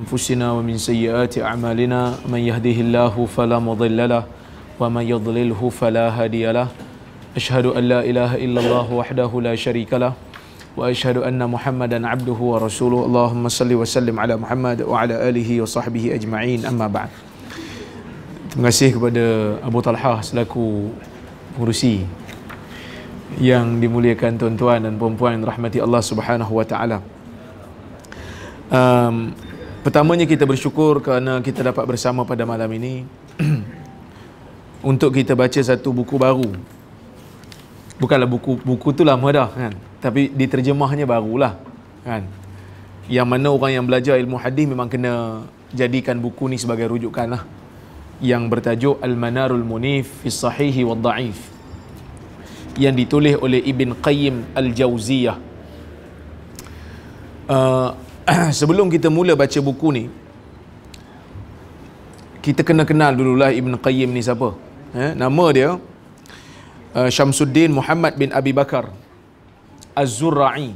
أنفسنا ومن سيئات أعمالنا من يهده الله فلا مضل له ومن يضلله فلا هادي له أشهد أن لا إله إلا الله وحده لا شريك له وأشهد أن محمدا عبده ورسوله اللهم صل وسلم على محمد وعلى آله وصحبه أجمعين أما بعد Terima kasih kepada Abu Talha selaku pengurusi yang dimuliakan tuan-tuan dan puan-puan rahmati Allah Subhanahu wa taala. Um, Pertamanya kita bersyukur kerana kita dapat bersama pada malam ini untuk kita baca satu buku baru. Bukanlah buku buku tu lama dah kan. Tapi diterjemahnya barulah kan. Yang mana orang yang belajar ilmu hadis memang kena jadikan buku ni sebagai rujukan lah. Yang bertajuk Al-Manarul Munif fi Sahihi wa Da'if. Yang ditulis oleh Ibn Qayyim Al-Jawziyah. Uh, sebelum kita mula baca buku ni kita kena kenal dululah Ibn Qayyim ni siapa eh, nama dia uh, Syamsuddin Muhammad bin Abi Bakar Az-Zura'i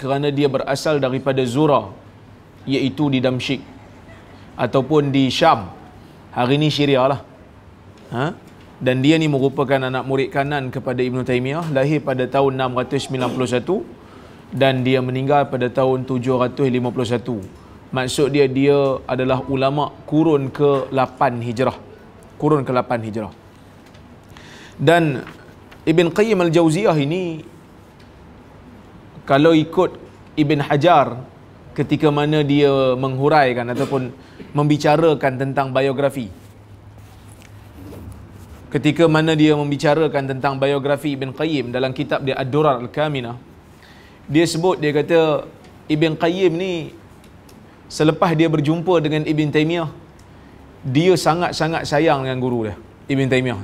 kerana dia berasal daripada Zura iaitu di Damsyik ataupun di Syam hari ni Syria lah ha? dan dia ni merupakan anak murid kanan kepada Ibn Taymiyah lahir pada tahun 691 dan dia meninggal pada tahun 751. Maksud dia dia adalah ulama kurun ke-8 Hijrah. Kurun ke-8 Hijrah. Dan Ibn Qayyim Al-Jauziyah ini kalau ikut Ibn Hajar ketika mana dia menghuraikan ataupun membicarakan tentang biografi ketika mana dia membicarakan tentang biografi Ibn Qayyim dalam kitab dia Ad-Durar Al-Kaminah dia sebut dia kata Ibn Qayyim ni selepas dia berjumpa dengan Ibn Taymiyah dia sangat-sangat sayang dengan guru dia Ibn Taymiyah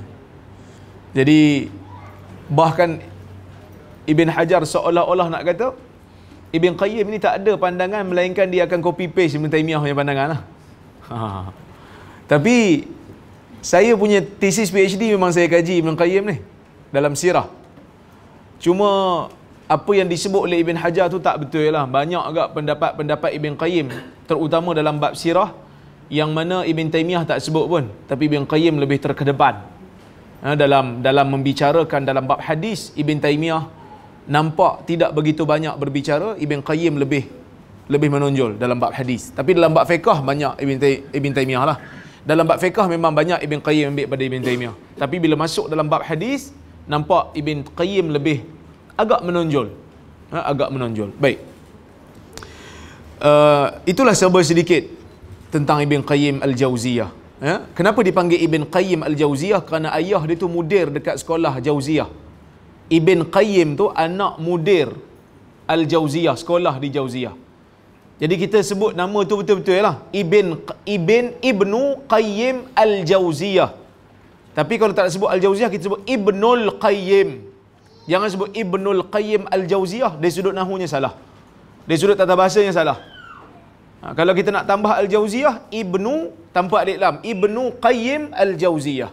jadi bahkan Ibn Hajar seolah-olah nak kata Ibn Qayyim ni tak ada pandangan melainkan dia akan copy paste Ibn Taymiyah punya pandangan lah ha. tapi saya punya thesis PhD memang saya kaji Ibn Qayyim ni dalam sirah cuma apa yang disebut oleh Ibn Hajar tu tak betul lah. Banyak agak pendapat-pendapat Ibn Qayyim. Terutama dalam bab sirah yang mana Ibn Taymiyah tak sebut pun. Tapi Ibn Qayyim lebih terkedepan. Ha, dalam dalam membicarakan dalam bab hadis, Ibn Taymiyah nampak tidak begitu banyak berbicara. Ibn Qayyim lebih lebih menonjol dalam bab hadis. Tapi dalam bab fiqah banyak Ibn, Tay, Ibn Taymiyah lah. Dalam bab fiqah memang banyak Ibn Qayyim ambil pada Ibn Taymiyah. Tapi bila masuk dalam bab hadis, nampak Ibn Qayyim lebih agak menonjol. Ha, agak menonjol. Baik. Uh, itulah serba sedikit tentang Ibn Qayyim Al-Jawziyah. Ya? Ha? Kenapa dipanggil Ibn Qayyim Al-Jawziyah? Kerana ayah dia tu mudir dekat sekolah Jawziyah. Ibn Qayyim tu anak mudir Al-Jawziyah, sekolah di Jawziyah. Jadi kita sebut nama tu betul-betul lah. Ibn, Ibn Ibnu Qayyim Al-Jawziyah. Tapi kalau tak sebut Al-Jawziyah, kita sebut Ibnul Qayyim. Qayyim. Jangan sebut Ibnul Qayyim Al-Jawziyah. Dari sudut nahunya salah. Dari sudut tata bahasanya salah. Ha, kalau kita nak tambah Al-Jawziyah, Ibnu tanpa adik lam. Ibnu Qayyim Al-Jawziyah.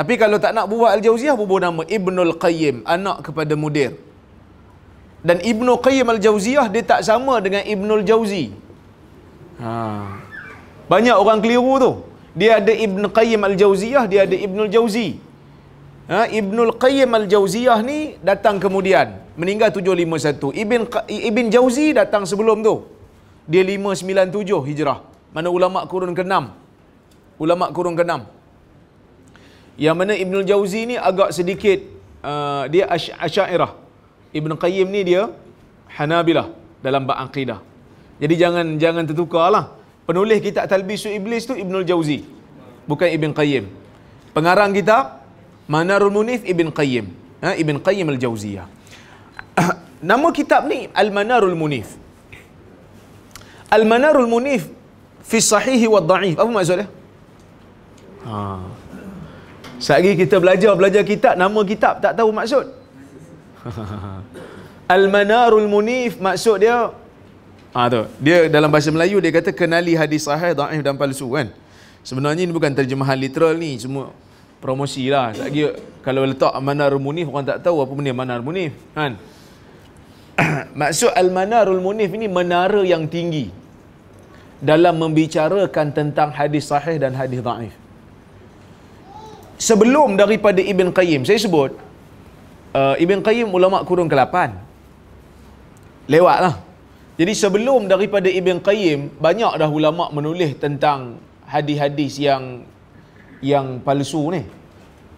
Tapi kalau tak nak buah Al-Jawziyah, bubuh nama Ibnul Qayyim. Anak kepada mudir. Dan Ibnu Qayyim Al-Jawziyah, dia tak sama dengan Ibnul Jawzi. Ha. Banyak orang keliru tu. Dia ada Ibnu Qayyim Al-Jawziyah, dia ada Ibnul Jawziyah. Ha, Ibnul Qayyim Al-Jauziyah ni datang kemudian. Meninggal 751. Ibn, Ibn Jauzi datang sebelum tu. Dia 597 hijrah. Mana ulama' kurun ke-6. Ulama' kurun ke-6. Yang mana Ibnul Jauzi ni agak sedikit. Uh, dia Asyairah. Ibn Qayyim ni dia Hanabilah dalam bab aqidah. Jadi jangan jangan tertukar lah Penulis kitab Talbisu Iblis tu Ibnul Jauzi. Bukan Ibn Qayyim. Pengarang kitab Manarul Munif Ibn Qayyim. Ha, Ibn Qayyim Al-Jawziyah. Nama kitab ni Al-Manarul Munif. Al-Manarul Munif fi sahihi wa da'if. Apa maksud dia? Ha. Sehari kita belajar, belajar kitab, nama kitab tak tahu maksud. Al-Manarul Munif maksud dia Ha, tu. Dia dalam bahasa Melayu dia kata kenali hadis sahih, da'if dan palsu kan. Sebenarnya ini bukan terjemahan literal ni. Semua promosi lah. Lagi kalau letak Manarul Munif orang tak tahu apa benda Manarul Munif kan. Maksud Al Manarul Munif ini menara yang tinggi dalam membicarakan tentang hadis sahih dan hadis dhaif. Sebelum daripada Ibn Qayyim saya sebut uh, Ibn Qayyim ulama kurun ke-8. Lewatlah. Jadi sebelum daripada Ibn Qayyim banyak dah ulama menulis tentang hadis-hadis yang yang palsu ni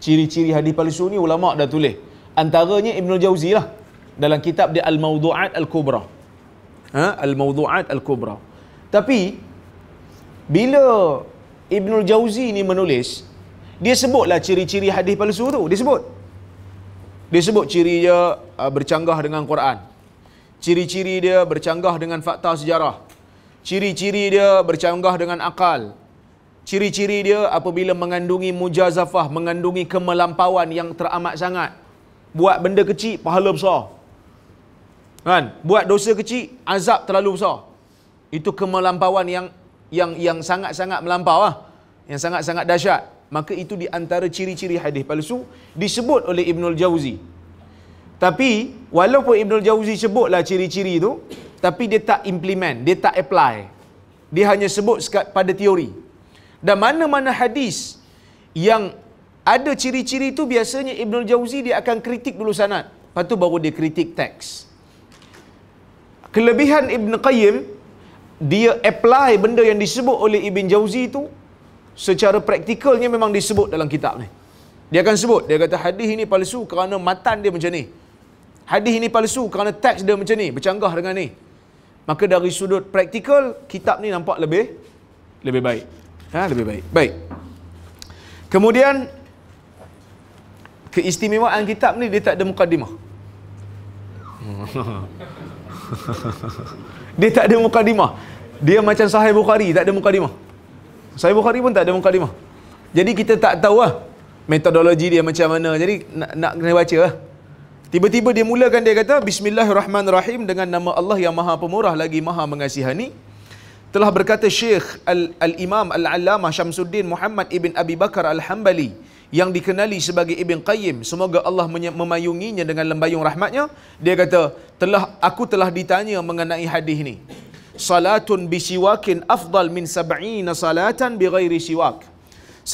ciri-ciri hadis palsu ni ulama dah tulis antaranya Ibnu Jauzi lah dalam kitab dia Al-Mawdu'at Al-Kubra ha? Al-Mawdu'at Al-Kubra tapi bila Ibnu Jauzi ni menulis dia sebutlah ciri-ciri hadis palsu tu dia sebut dia sebut ciri dia uh, bercanggah dengan Quran ciri-ciri dia bercanggah dengan fakta sejarah ciri-ciri dia bercanggah dengan akal Ciri-ciri dia apabila mengandungi mujazafah, mengandungi kemelampauan yang teramat sangat. Buat benda kecil, pahala besar. Kan? Buat dosa kecil, azab terlalu besar. Itu kemelampauan yang yang yang sangat-sangat melampau lah. Yang sangat-sangat dahsyat. Maka itu di antara ciri-ciri hadis palsu disebut oleh Ibnul Jauzi. Tapi walaupun Ibnul Jauzi sebutlah ciri-ciri itu, tapi dia tak implement, dia tak apply. Dia hanya sebut pada teori. Dan mana-mana hadis yang ada ciri-ciri itu biasanya Ibn Jauzi dia akan kritik dulu sanad. Lepas tu baru dia kritik teks. Kelebihan Ibn Qayyim, dia apply benda yang disebut oleh Ibn Jauzi itu secara praktikalnya memang disebut dalam kitab ni. Dia akan sebut, dia kata hadis ini palsu kerana matan dia macam ni. Hadis ini palsu kerana teks dia macam ni, bercanggah dengan ni. Maka dari sudut praktikal, kitab ni nampak lebih lebih baik. Ha, lebih baik. Baik. Kemudian keistimewaan kitab ni dia tak ada mukadimah. Dia tak ada mukadimah. Dia macam Sahih Bukhari, tak ada mukadimah. Sahih Bukhari pun tak ada mukadimah. Jadi kita tak tahu lah metodologi dia macam mana. Jadi nak, nak kena baca lah. Tiba-tiba dia mulakan dia kata Bismillahirrahmanirrahim dengan nama Allah yang maha pemurah lagi maha mengasihani telah berkata Syekh Al-Imam al Allama Syamsuddin Muhammad Ibn Abi Bakar Al-Hambali yang dikenali sebagai Ibn Qayyim semoga Allah memayunginya dengan lembayung rahmatnya dia kata telah aku telah ditanya mengenai hadis ini salatun bisiwakin afdal min sab'ina salatan bighairi siwak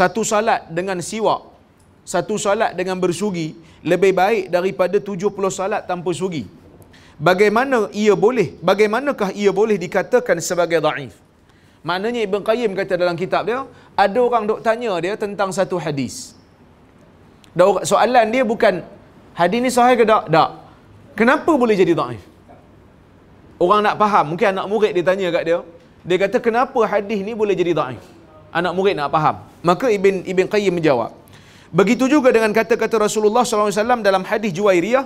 satu salat dengan siwak satu salat dengan bersugi lebih baik daripada 70 salat tanpa sugi bagaimana ia boleh bagaimanakah ia boleh dikatakan sebagai daif maknanya Ibn Qayyim kata dalam kitab dia ada orang dok tanya dia tentang satu hadis soalan dia bukan hadis ni sahih ke tak tak kenapa boleh jadi daif orang nak faham mungkin anak murid dia tanya kat dia dia kata kenapa hadis ni boleh jadi daif anak murid nak faham maka Ibn Ibn Qayyim menjawab begitu juga dengan kata-kata Rasulullah SAW dalam hadis Juwairiyah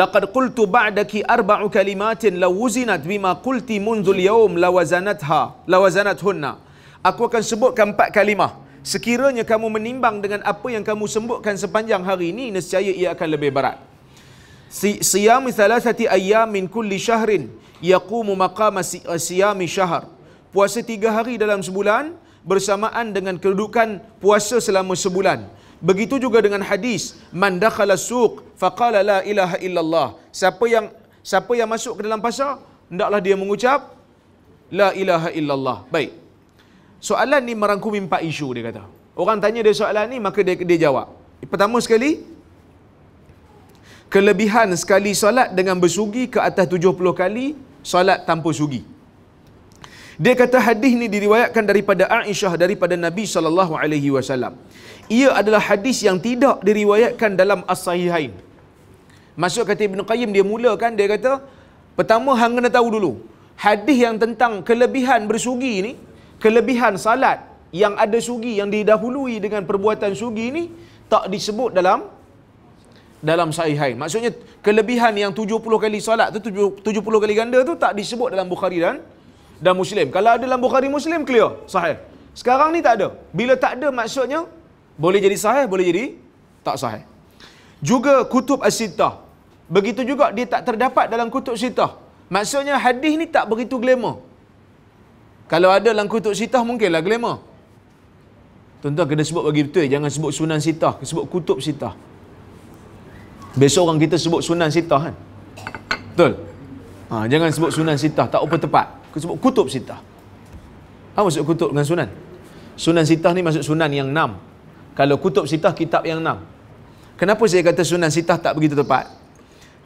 لقد قلت بعدك أربع كلمات لو وزنت بما قلت منذ اليوم لوزنتها لوزنتهن Aku akan sebutkan empat kalimah Sekiranya kamu menimbang dengan apa yang kamu sebutkan sepanjang hari ini Nescaya ia akan lebih berat Si siyam thalathati ayyam min kulli shahrin yaqumu maqama eh, siyami shahr puasa tiga hari dalam sebulan bersamaan dengan kedudukan puasa selama sebulan Begitu juga dengan hadis man dakhala suq faqala la ilaha illallah. Siapa yang siapa yang masuk ke dalam pasar hendaklah dia mengucap la ilaha illallah. Baik. Soalan ni merangkumi empat isu dia kata. Orang tanya dia soalan ni maka dia dia jawab. Pertama sekali kelebihan sekali solat dengan bersugi ke atas 70 kali solat tanpa sugi. Dia kata hadis ni diriwayatkan daripada Aisyah daripada Nabi sallallahu alaihi wasallam ia adalah hadis yang tidak diriwayatkan dalam as-sahihain. Masuk kata Ibn Qayyim dia mulakan dia kata pertama hang kena tahu dulu hadis yang tentang kelebihan bersugi ni, kelebihan salat yang ada sugi yang didahului dengan perbuatan sugi ni tak disebut dalam dalam sahihain. Maksudnya kelebihan yang 70 kali salat tu 70 kali ganda tu tak disebut dalam Bukhari dan dan Muslim. Kalau ada dalam Bukhari Muslim clear, sahih. Sekarang ni tak ada. Bila tak ada maksudnya boleh jadi sahih, boleh jadi tak sahih. Juga kutub as Begitu juga dia tak terdapat dalam kutub sitah. Maksudnya hadis ni tak begitu glamour. Kalau ada dalam kutub sitah mungkinlah glamour. Tuan-tuan kena sebut bagi betul. Jangan sebut sunan sitah. Sebut kutub sitah. Besok orang kita sebut sunan sitah kan? Betul? Ha, jangan sebut sunan sitah. Tak apa tepat. Kita sebut kutub sitah. Apa maksud kutub dengan sunan? Sunan sitah ni maksud sunan yang enam kalau kutub sitah kitab yang enam kenapa saya kata sunan sitah tak begitu tepat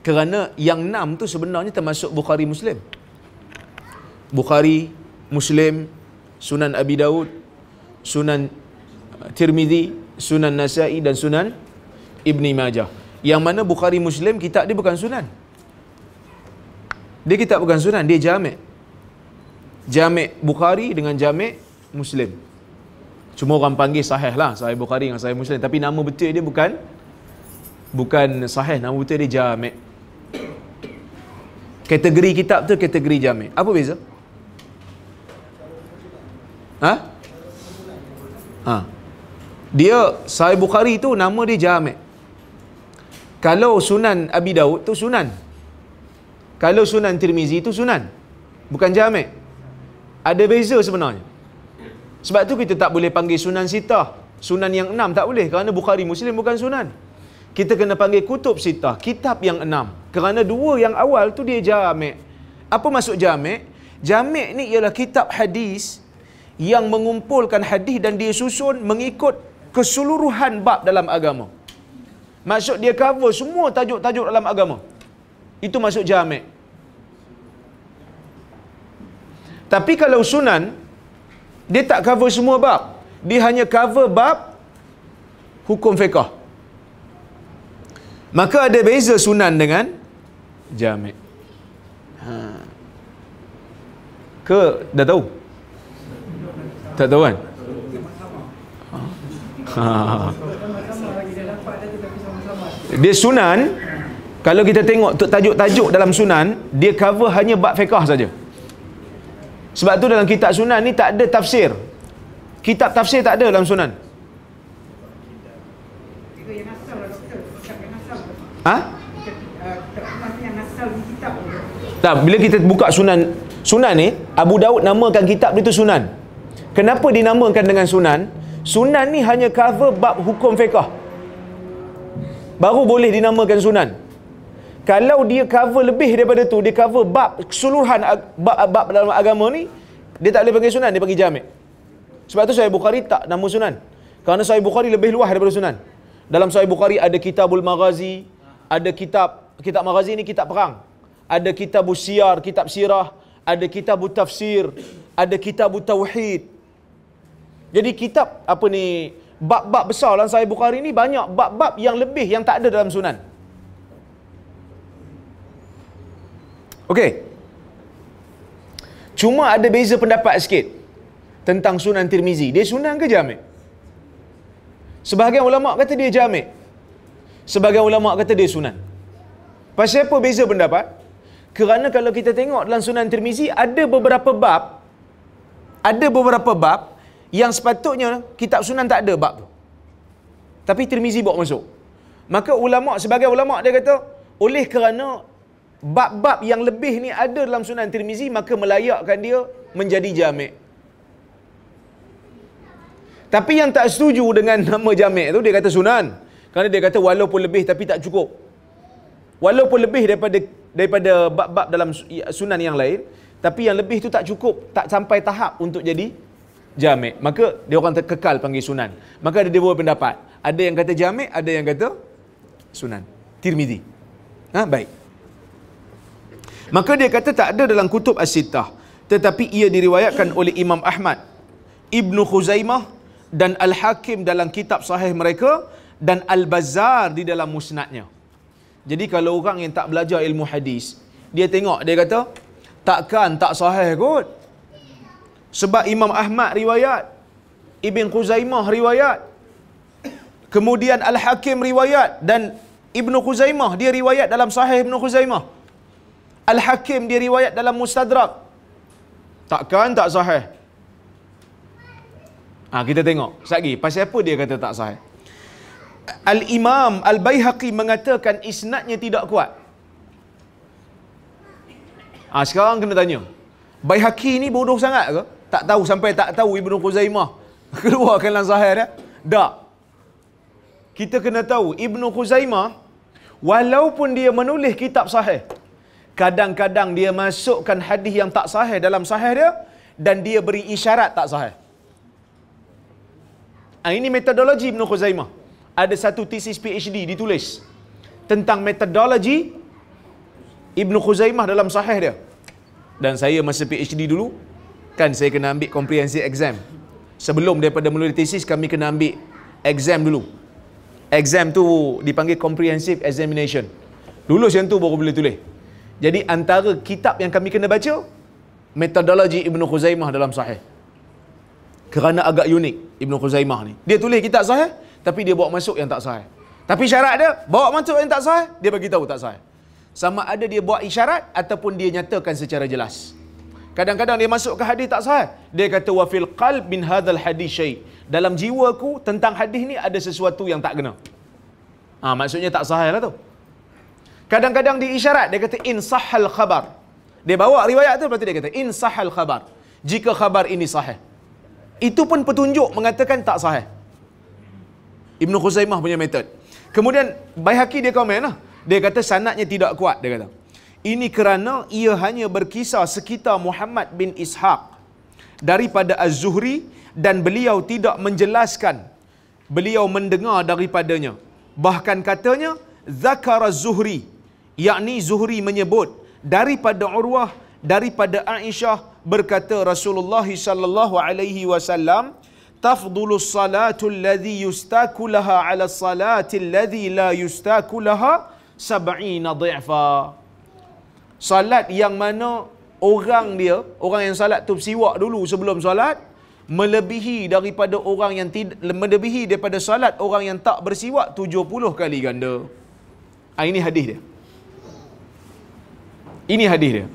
kerana yang enam tu sebenarnya termasuk Bukhari Muslim Bukhari Muslim Sunan Abi Daud Sunan uh, Tirmidhi Sunan Nasai dan Sunan Ibni Majah yang mana Bukhari Muslim kitab dia bukan sunan dia kitab bukan sunan dia jamek jamek Bukhari dengan jamek Muslim Cuma orang panggil sahih lah Sahih Bukhari dengan sahih Muslim Tapi nama betul dia bukan Bukan sahih Nama betul dia jamek Kategori kitab tu kategori jamek Apa beza? Ha? Ha. Dia Sahih Bukhari tu nama dia jamek Kalau Sunan Abi Daud tu Sunan Kalau Sunan Tirmizi tu Sunan Bukan jamek Ada beza sebenarnya sebab tu kita tak boleh panggil sunan sitah. Sunan yang enam tak boleh kerana Bukhari Muslim bukan sunan. Kita kena panggil kutub sitah, kitab yang enam. Kerana dua yang awal tu dia jamek. Apa maksud jamek? Jamek ni ialah kitab hadis yang mengumpulkan hadis dan dia susun mengikut keseluruhan bab dalam agama. Maksud dia cover semua tajuk-tajuk dalam agama. Itu maksud jamek. Tapi kalau sunan, dia tak cover semua bab. Dia hanya cover bab hukum fiqah. Maka ada beza sunan dengan jamik. Ha. Ke dah tahu? Tak tahu kan? Ha. Dia sunan kalau kita tengok tajuk-tajuk dalam sunan, dia cover hanya bab fiqah saja. Sebab tu dalam kitab sunan ni tak ada tafsir. Kitab tafsir tak ada dalam sunan. Ha? Eh, tak, bila kita buka sunan sunan ni, Abu Daud namakan kitab dia tu sunan. Kenapa dinamakan dengan sunan? Sunan ni hanya cover bab hukum fiqah. Baru boleh dinamakan sunan. Kalau dia cover lebih daripada tu, dia cover bab keseluruhan bab, bab dalam agama ni, dia tak boleh panggil sunan, dia panggil jamik. Sebab tu saya Bukhari tak nama sunan. Kerana saya Bukhari lebih luas daripada sunan. Dalam saya Bukhari ada Kitabul Maghazi, ada kitab kitab Maghazi ni kitab perang. Ada kitab Siyar, kitab Sirah, ada kitab Tafsir, ada kitab Tauhid. Jadi kitab apa ni bab-bab besar dalam Sahih Bukhari ni banyak bab-bab yang lebih yang tak ada dalam sunan. Okey. Cuma ada beza pendapat sikit tentang Sunan Tirmizi. Dia sunan ke jami? Sebahagian ulama kata dia jami. Sebahagian ulama kata dia sunan. Pasal apa beza pendapat? Kerana kalau kita tengok dalam Sunan Tirmizi ada beberapa bab ada beberapa bab yang sepatutnya kitab sunan tak ada bab tu. Tapi Tirmizi bawa masuk. Maka ulama sebagai ulama dia kata oleh kerana bab-bab yang lebih ni ada dalam sunan Tirmizi maka melayakkan dia menjadi jamik. Tapi yang tak setuju dengan nama jamik tu dia kata sunan. Kerana dia kata walaupun lebih tapi tak cukup. Walaupun lebih daripada daripada bab-bab dalam ya, sunan yang lain tapi yang lebih tu tak cukup, tak sampai tahap untuk jadi jamik. Maka dia orang kekal panggil sunan. Maka ada dua pendapat. Ada yang kata jamik, ada yang kata sunan. Tirmizi. Ha, baik. Maka dia kata tak ada dalam kutub As-Sittah. Tetapi ia diriwayatkan oleh Imam Ahmad, Ibnu Khuzaimah dan Al-Hakim dalam kitab sahih mereka dan Al-Bazzar di dalam musnadnya. Jadi kalau orang yang tak belajar ilmu hadis, dia tengok, dia kata, takkan tak sahih kot. Sebab Imam Ahmad riwayat, Ibn Khuzaimah riwayat, kemudian Al-Hakim riwayat dan Ibn Khuzaimah, dia riwayat dalam sahih Ibn Khuzaimah. Al-Hakim riwayat dalam Mustadrak. Takkan tak sahih? Ha, kita tengok. Sekejap lagi. Pasal apa dia kata tak sahih? Al-Imam Al-Bayhaqi mengatakan isnadnya tidak kuat. Ha, sekarang kena tanya. Bayhaqi ni bodoh sangat ke? Tak tahu sampai tak tahu Ibn Khuzaimah. Keluarkan lah sahih dia. Tak. Kita kena tahu Ibn Khuzaimah walaupun dia menulis kitab sahih kadang-kadang dia masukkan hadis yang tak sahih dalam sahih dia dan dia beri isyarat tak sahih. Ah, ini metodologi ibnu Khuzaimah. Ada satu thesis PhD ditulis tentang metodologi ibnu Khuzaimah dalam sahih dia. Dan saya masa PhD dulu, kan saya kena ambil comprehensive exam. Sebelum daripada mula tesis, kami kena ambil exam dulu. Exam tu dipanggil comprehensive examination. Lulus yang tu baru boleh tulis. Jadi antara kitab yang kami kena baca metodologi Ibnu Khuzaimah dalam sahih. Kerana agak unik Ibnu Khuzaimah ni. Dia tulis kitab sahih tapi dia bawa masuk yang tak sahih. Tapi syarat dia bawa masuk yang tak sahih, dia bagi tahu tak sahih. Sama ada dia buat isyarat ataupun dia nyatakan secara jelas. Kadang-kadang dia masuk ke hadis tak sahih. Dia kata wa fil qalb min hadzal hadis syai. Dalam jiwaku tentang hadis ni ada sesuatu yang tak kena. Ah ha, maksudnya tak sahih lah tu. Kadang-kadang diisyarat dia kata in sahal khabar. Dia bawa riwayat tu berarti dia kata in sahal khabar. Jika khabar ini sahih. Itu pun petunjuk mengatakan tak sahih. Ibnu Khuzaimah punya method. Kemudian Baihaqi dia komen lah. Dia kata sanatnya tidak kuat dia kata. Ini kerana ia hanya berkisah sekitar Muhammad bin Ishaq daripada Az-Zuhri dan beliau tidak menjelaskan beliau mendengar daripadanya. Bahkan katanya zakara Zuhri yakni Zuhri menyebut daripada Urwah daripada Aisyah berkata Rasulullah sallallahu alaihi wasallam tafdhulu salatu alladhi yustaku laha ala salati alladhi la yustaku laha 70 dhifa Salat yang mana orang dia orang yang salat tu bersiwak dulu sebelum salat, melebihi daripada orang yang tid, melebihi daripada salat orang yang tak bersiwak 70 kali ganda. Ah ini hadis dia. Ini hadis dia.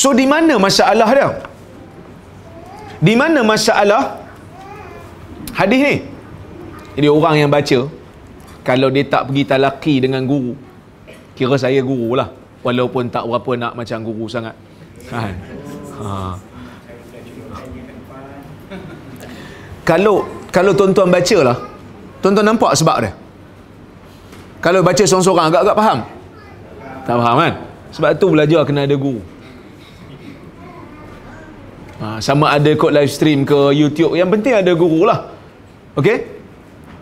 So di mana masalah dia? Di mana masalah hadis ni? Jadi orang yang baca kalau dia tak pergi talaki dengan guru kira saya guru lah walaupun tak berapa nak macam guru sangat kan ha. kalau kalau tuan-tuan baca lah tuan-tuan nampak sebab dia kalau baca seorang-seorang agak-agak faham. Tak faham kan? Sebab tu belajar kena ada guru. Ha, sama ada kod live stream ke YouTube yang penting ada guru lah. okay?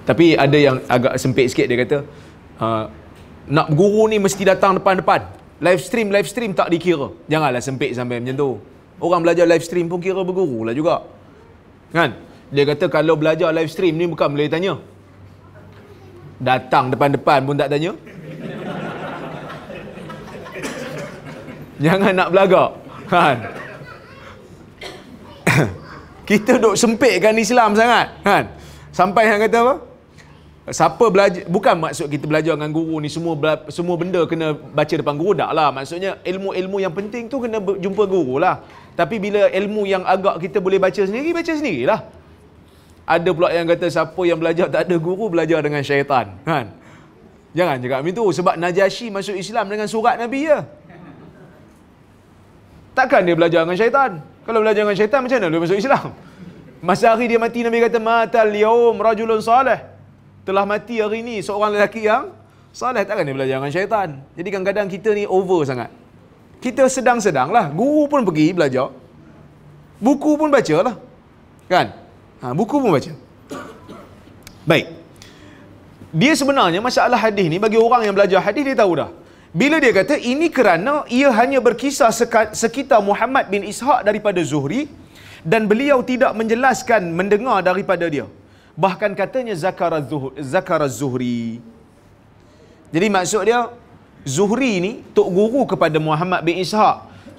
Tapi ada yang agak sempit sikit dia kata ha, nak guru ni mesti datang depan-depan. Live stream live stream tak dikira. Janganlah sempit sampai macam tu. Orang belajar live stream pun kira berguru lah juga. Kan? Dia kata kalau belajar live stream ni bukan boleh tanya. Datang depan-depan pun tak tanya. Jangan nak belagak. Kan? kita duk sempitkan Islam sangat. Kan? Sampai yang kata apa? Siapa belajar, bukan maksud kita belajar dengan guru ni semua semua benda kena baca depan guru. dah lah. Maksudnya ilmu-ilmu yang penting tu kena jumpa guru lah. Tapi bila ilmu yang agak kita boleh baca sendiri, baca sendirilah. lah ada pula yang kata siapa yang belajar tak ada guru belajar dengan syaitan kan jangan cakap macam tu sebab Najasyi masuk Islam dengan surat Nabi ya takkan dia belajar dengan syaitan kalau belajar dengan syaitan macam mana dia masuk Islam masa hari dia mati Nabi kata matal yaum rajulun salih telah mati hari ni seorang lelaki yang salih takkan dia belajar dengan syaitan jadi kadang-kadang kita ni over sangat kita sedang-sedang lah guru pun pergi belajar buku pun baca lah kan Ha, buku pun baca. Baik. Dia sebenarnya masalah hadis ni bagi orang yang belajar hadis dia tahu dah. Bila dia kata ini kerana ia hanya berkisah sekitar Muhammad bin Ishaq daripada Zuhri dan beliau tidak menjelaskan mendengar daripada dia. Bahkan katanya Zakara Zuhri. Zuhri. Jadi maksud dia Zuhri ni tok guru kepada Muhammad bin Ishaq.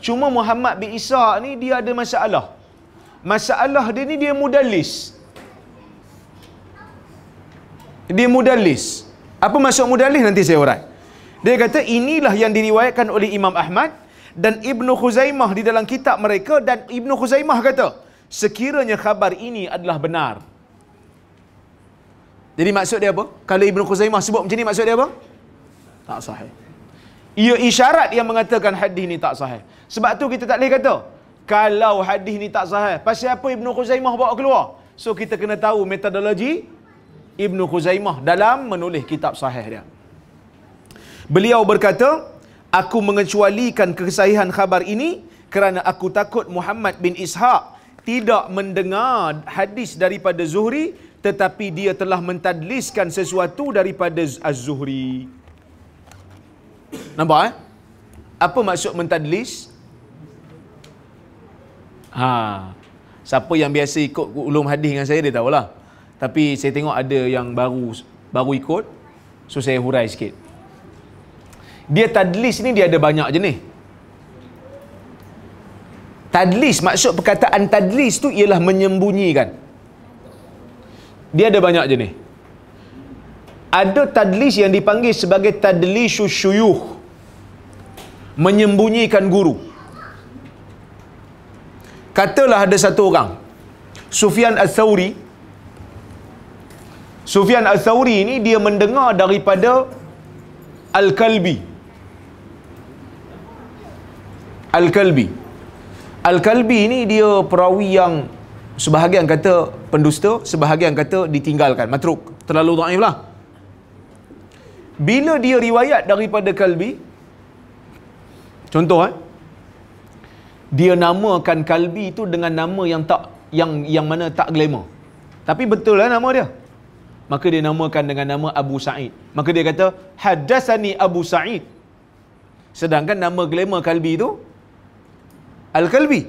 Cuma Muhammad bin Ishaq ni dia ada masalah masalah dia ni dia mudalis dia mudalis apa maksud mudalis nanti saya urai dia kata inilah yang diriwayatkan oleh Imam Ahmad dan Ibnu Khuzaimah di dalam kitab mereka dan Ibnu Khuzaimah kata sekiranya khabar ini adalah benar jadi maksud dia apa kalau Ibnu Khuzaimah sebut macam ni maksud dia apa tak sahih ia isyarat yang mengatakan hadis ni tak sahih sebab tu kita tak boleh kata kalau hadis ni tak sahih pasal apa Ibnu Khuzaimah bawa keluar so kita kena tahu metodologi Ibnu Khuzaimah dalam menulis kitab sahih dia beliau berkata aku mengecualikan kesahihan khabar ini kerana aku takut Muhammad bin Ishaq tidak mendengar hadis daripada Zuhri tetapi dia telah mentadliskan sesuatu daripada Az-Zuhri. Nampak eh? Apa maksud mentadlis? Ha. Siapa yang biasa ikut ulum hadis dengan saya dia tahulah. Tapi saya tengok ada yang baru baru ikut. So saya hurai sikit. Dia tadlis ni dia ada banyak jenis. Tadlis maksud perkataan tadlis tu ialah menyembunyikan. Dia ada banyak jenis. Ada tadlis yang dipanggil sebagai tadlis syuyuh. Menyembunyikan guru. Katalah ada satu orang Sufian Al-Thawri Sufyan Al-Thawri ni dia mendengar daripada Al-Kalbi Al-Kalbi Al-Kalbi ni dia perawi yang Sebahagian kata pendusta Sebahagian kata ditinggalkan Matruk Terlalu ta'if lah Bila dia riwayat daripada Kalbi Contoh eh dia namakan kalbi tu dengan nama yang tak yang yang mana tak glamour. Tapi betul lah nama dia. Maka dia namakan dengan nama Abu Sa'id. Maka dia kata hadasani Abu Sa'id. Sedangkan nama glamour kalbi tu Al-Kalbi.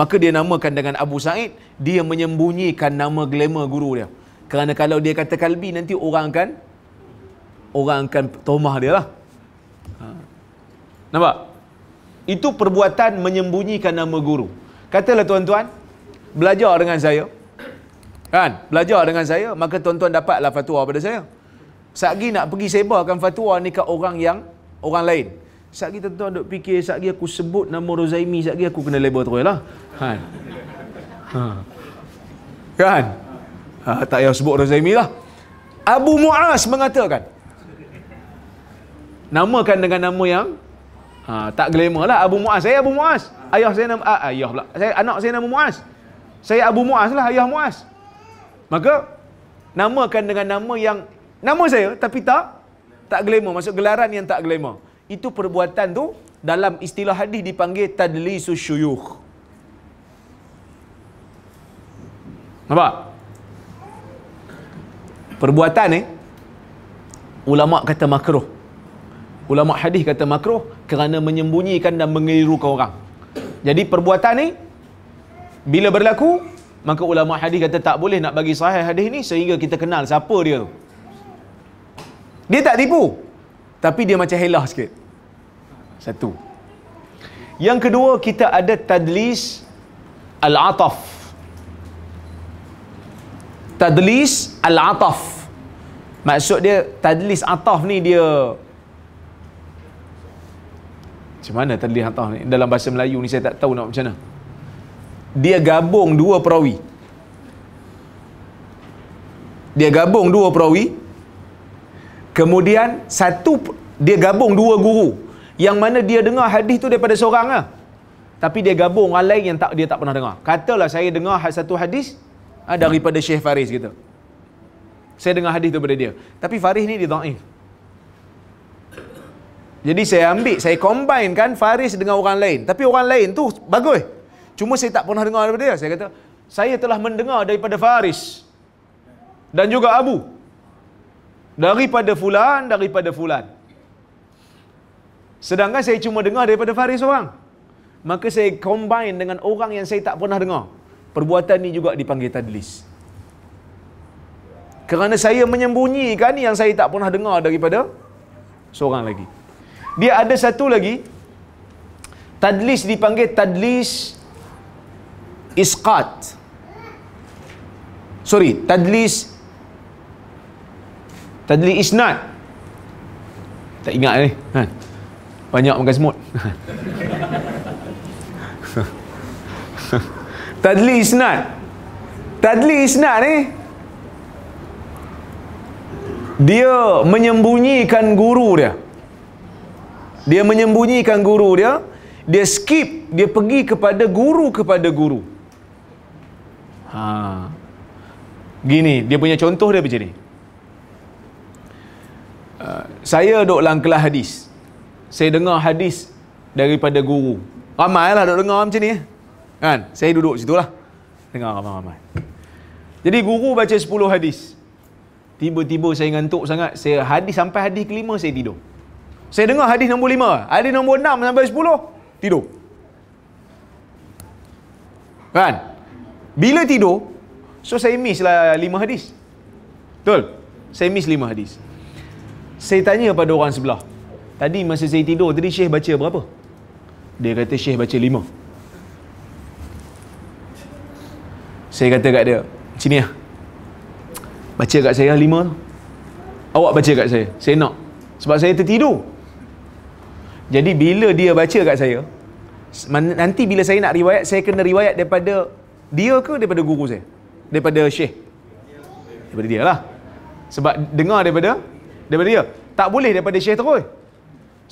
Maka dia namakan dengan Abu Sa'id, dia menyembunyikan nama glamour guru dia. Kerana kalau dia kata kalbi nanti orang akan orang akan tomah dia lah. Ha. Nampak? Itu perbuatan menyembunyikan nama guru. Katalah tuan-tuan, belajar dengan saya. Kan? Belajar dengan saya, maka tuan-tuan dapatlah fatwa pada saya. Satgi nak pergi sebarkan fatwa ni ke orang yang orang lain. Satgi tuan-tuan duk fikir, satgi aku sebut nama Rozaimi, satgi aku kena label terus lah. Kan? Ha. Kan? Ha, tak payah sebut Rozaimi lah. Abu Muaz mengatakan, namakan dengan nama yang Ha, tak glamour lah Abu Muaz. Saya Abu Muaz. Ayah saya nama uh, ayah pula. Saya anak saya nama Muaz. Saya Abu Muaz lah ayah Muaz. Maka namakan dengan nama yang nama saya tapi tak tak glamour. Maksud gelaran yang tak glamour. Itu perbuatan tu dalam istilah hadis dipanggil tadlisu syuyukh. Nampak? Perbuatan ni eh? ulama kata makruh. Ulama hadis kata makruh kerana menyembunyikan dan mengelirukan orang. Jadi perbuatan ni bila berlaku maka ulama hadis kata tak boleh nak bagi sahih hadis ni sehingga kita kenal siapa dia tu. Dia tak tipu. Tapi dia macam helah sikit. Satu. Yang kedua kita ada tadlis al-ataf. Tadlis al-ataf. Maksud dia tadlis ataf ni dia macam mana tadi hantar ni dalam bahasa Melayu ni saya tak tahu nak macam mana dia gabung dua perawi dia gabung dua perawi kemudian satu dia gabung dua guru yang mana dia dengar hadis tu daripada seorang lah. tapi dia gabung orang lain yang tak dia tak pernah dengar katalah saya dengar satu hadis ah, daripada Syekh Faris gitu saya dengar hadis tu daripada dia tapi Faris ni dia daif jadi saya ambil, saya combine kan Faris dengan orang lain. Tapi orang lain tu bagus. Cuma saya tak pernah dengar daripada dia. Saya kata, saya telah mendengar daripada Faris. Dan juga Abu. Daripada Fulan, daripada Fulan. Sedangkan saya cuma dengar daripada Faris orang. Maka saya combine dengan orang yang saya tak pernah dengar. Perbuatan ni juga dipanggil tadlis. Kerana saya menyembunyikan yang saya tak pernah dengar daripada seorang lagi. Dia ada satu lagi Tadlis dipanggil Tadlis Isqat Sorry, Tadlis Tadlis Isnat Tak ingat ni ha. Banyak makan semut Tadli Isnat Tadli Isnat ni Dia menyembunyikan guru dia dia menyembunyikan guru dia. Dia skip. Dia pergi kepada guru kepada guru. Ha. Gini, dia punya contoh dia macam ni. Uh, saya duduk langkelah hadis. Saya dengar hadis daripada guru. lah, duduk dengar macam ni. Eh. Kan? Saya duduk situ lah. Dengar ramai-ramai. Jadi guru baca 10 hadis. Tiba-tiba saya ngantuk sangat. Saya hadis sampai hadis kelima saya tidur. Saya dengar hadis nombor 5. Hadis nombor 6 sampai 10, tidur. Kan? Bila tidur, so saya miss lah 5 hadis. Betul? Saya miss 5 hadis. Saya tanya pada orang sebelah. Tadi masa saya tidur, tadi Syekh baca berapa? Dia kata Syekh baca 5. Saya kata kat dia, macam ni lah. Baca kat saya 5 Awak baca kat saya. Saya nak. Sebab saya tertidur. Jadi bila dia baca kat saya, nanti bila saya nak riwayat, saya kena riwayat daripada dia ke daripada guru saya? Daripada Syekh? Daripada dia lah. Sebab dengar daripada daripada dia. Tak boleh daripada Syekh terus.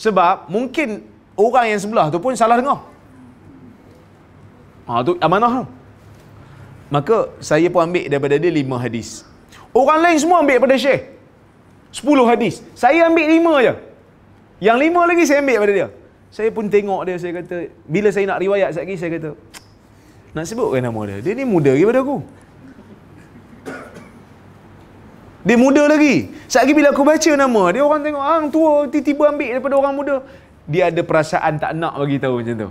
Sebab mungkin orang yang sebelah tu pun salah dengar. Ha, tu amanah tu. Maka saya pun ambil daripada dia lima hadis. Orang lain semua ambil daripada Syekh. Sepuluh hadis. Saya ambil lima je. Yang lima lagi saya ambil pada dia. Saya pun tengok dia, saya kata, bila saya nak riwayat sekejap lagi, saya kata, nak sebutkan nama dia. Dia ni muda lagi pada aku. Dia muda lagi. Sekejap lagi bila aku baca nama, dia orang tengok, ah, tua, tiba-tiba ambil daripada orang muda. Dia ada perasaan tak nak bagi tahu macam tu.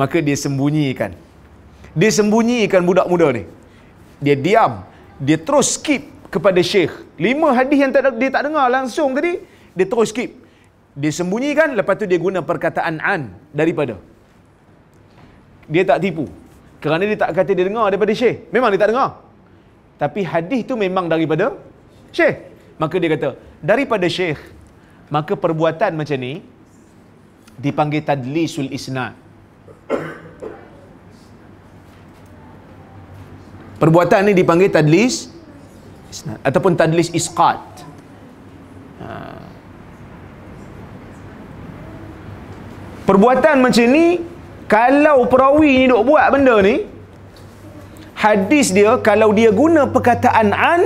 Maka dia sembunyikan. Dia sembunyikan budak muda ni. Dia diam. Dia terus skip kepada Syekh. Lima hadis yang tak, dia tak dengar langsung tadi, dia terus skip. Dia sembunyikan lepas tu dia guna perkataan an daripada. Dia tak tipu. Kerana dia tak kata dia dengar daripada Syekh. Memang dia tak dengar. Tapi hadis tu memang daripada Syekh. Maka dia kata, daripada Syekh. Maka perbuatan macam ni dipanggil sul isna. Perbuatan ni dipanggil tadlis isnad ataupun tadlis isqat. Perbuatan macam ni kalau perawi ni duk buat benda ni hadis dia kalau dia guna perkataan an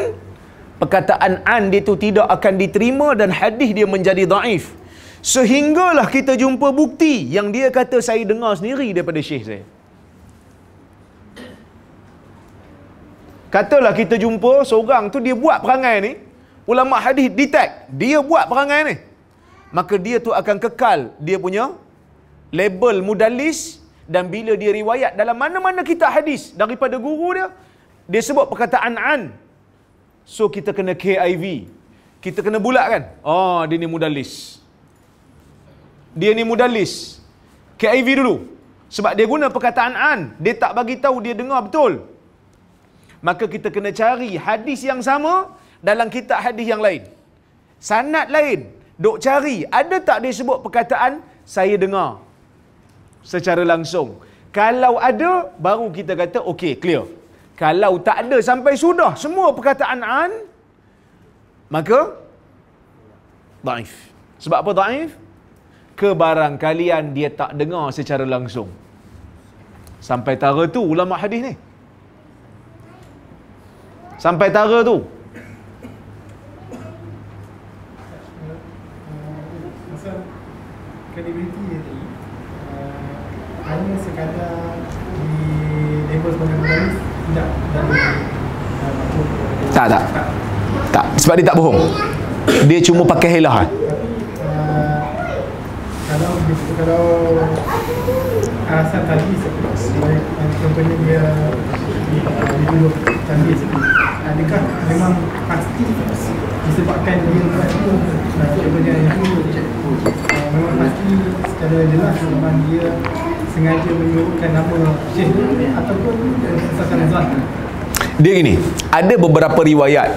perkataan an dia tu tidak akan diterima dan hadis dia menjadi daif. Sehinggalah kita jumpa bukti yang dia kata saya dengar sendiri daripada syekh saya. Katalah kita jumpa seorang tu dia buat perangai ni, ulama hadis detect dia buat perangai ni. Maka dia tu akan kekal dia punya label mudallis dan bila dia riwayat dalam mana-mana kitab hadis daripada guru dia dia sebut perkataan an so kita kena KIV kita kena bulat kan oh dia ni mudallis dia ni mudallis KIV dulu sebab dia guna perkataan an dia tak bagi tahu dia dengar betul maka kita kena cari hadis yang sama dalam kitab hadis yang lain sanad lain dok cari ada tak dia sebut perkataan saya dengar secara langsung. Kalau ada, baru kita kata, okey, clear. Kalau tak ada sampai sudah semua perkataan an, maka daif. Sebab apa daif? Kebarangkalian dia tak dengar secara langsung. Sampai tara tu ulama hadis ni. Sampai tara tu Tak tak. Tak sebab dia tak bohong. Dia cuma pakai helah. Eh. Kalau kalau asal tadi contohnya dia dia dulu cantik Adakah memang pasti disebabkan dia buat itu contohnya itu uh, memang pasti secara jelas memang dia sengaja menyuruhkan nama Syekh ataupun Ustaz dia gini, ada beberapa riwayat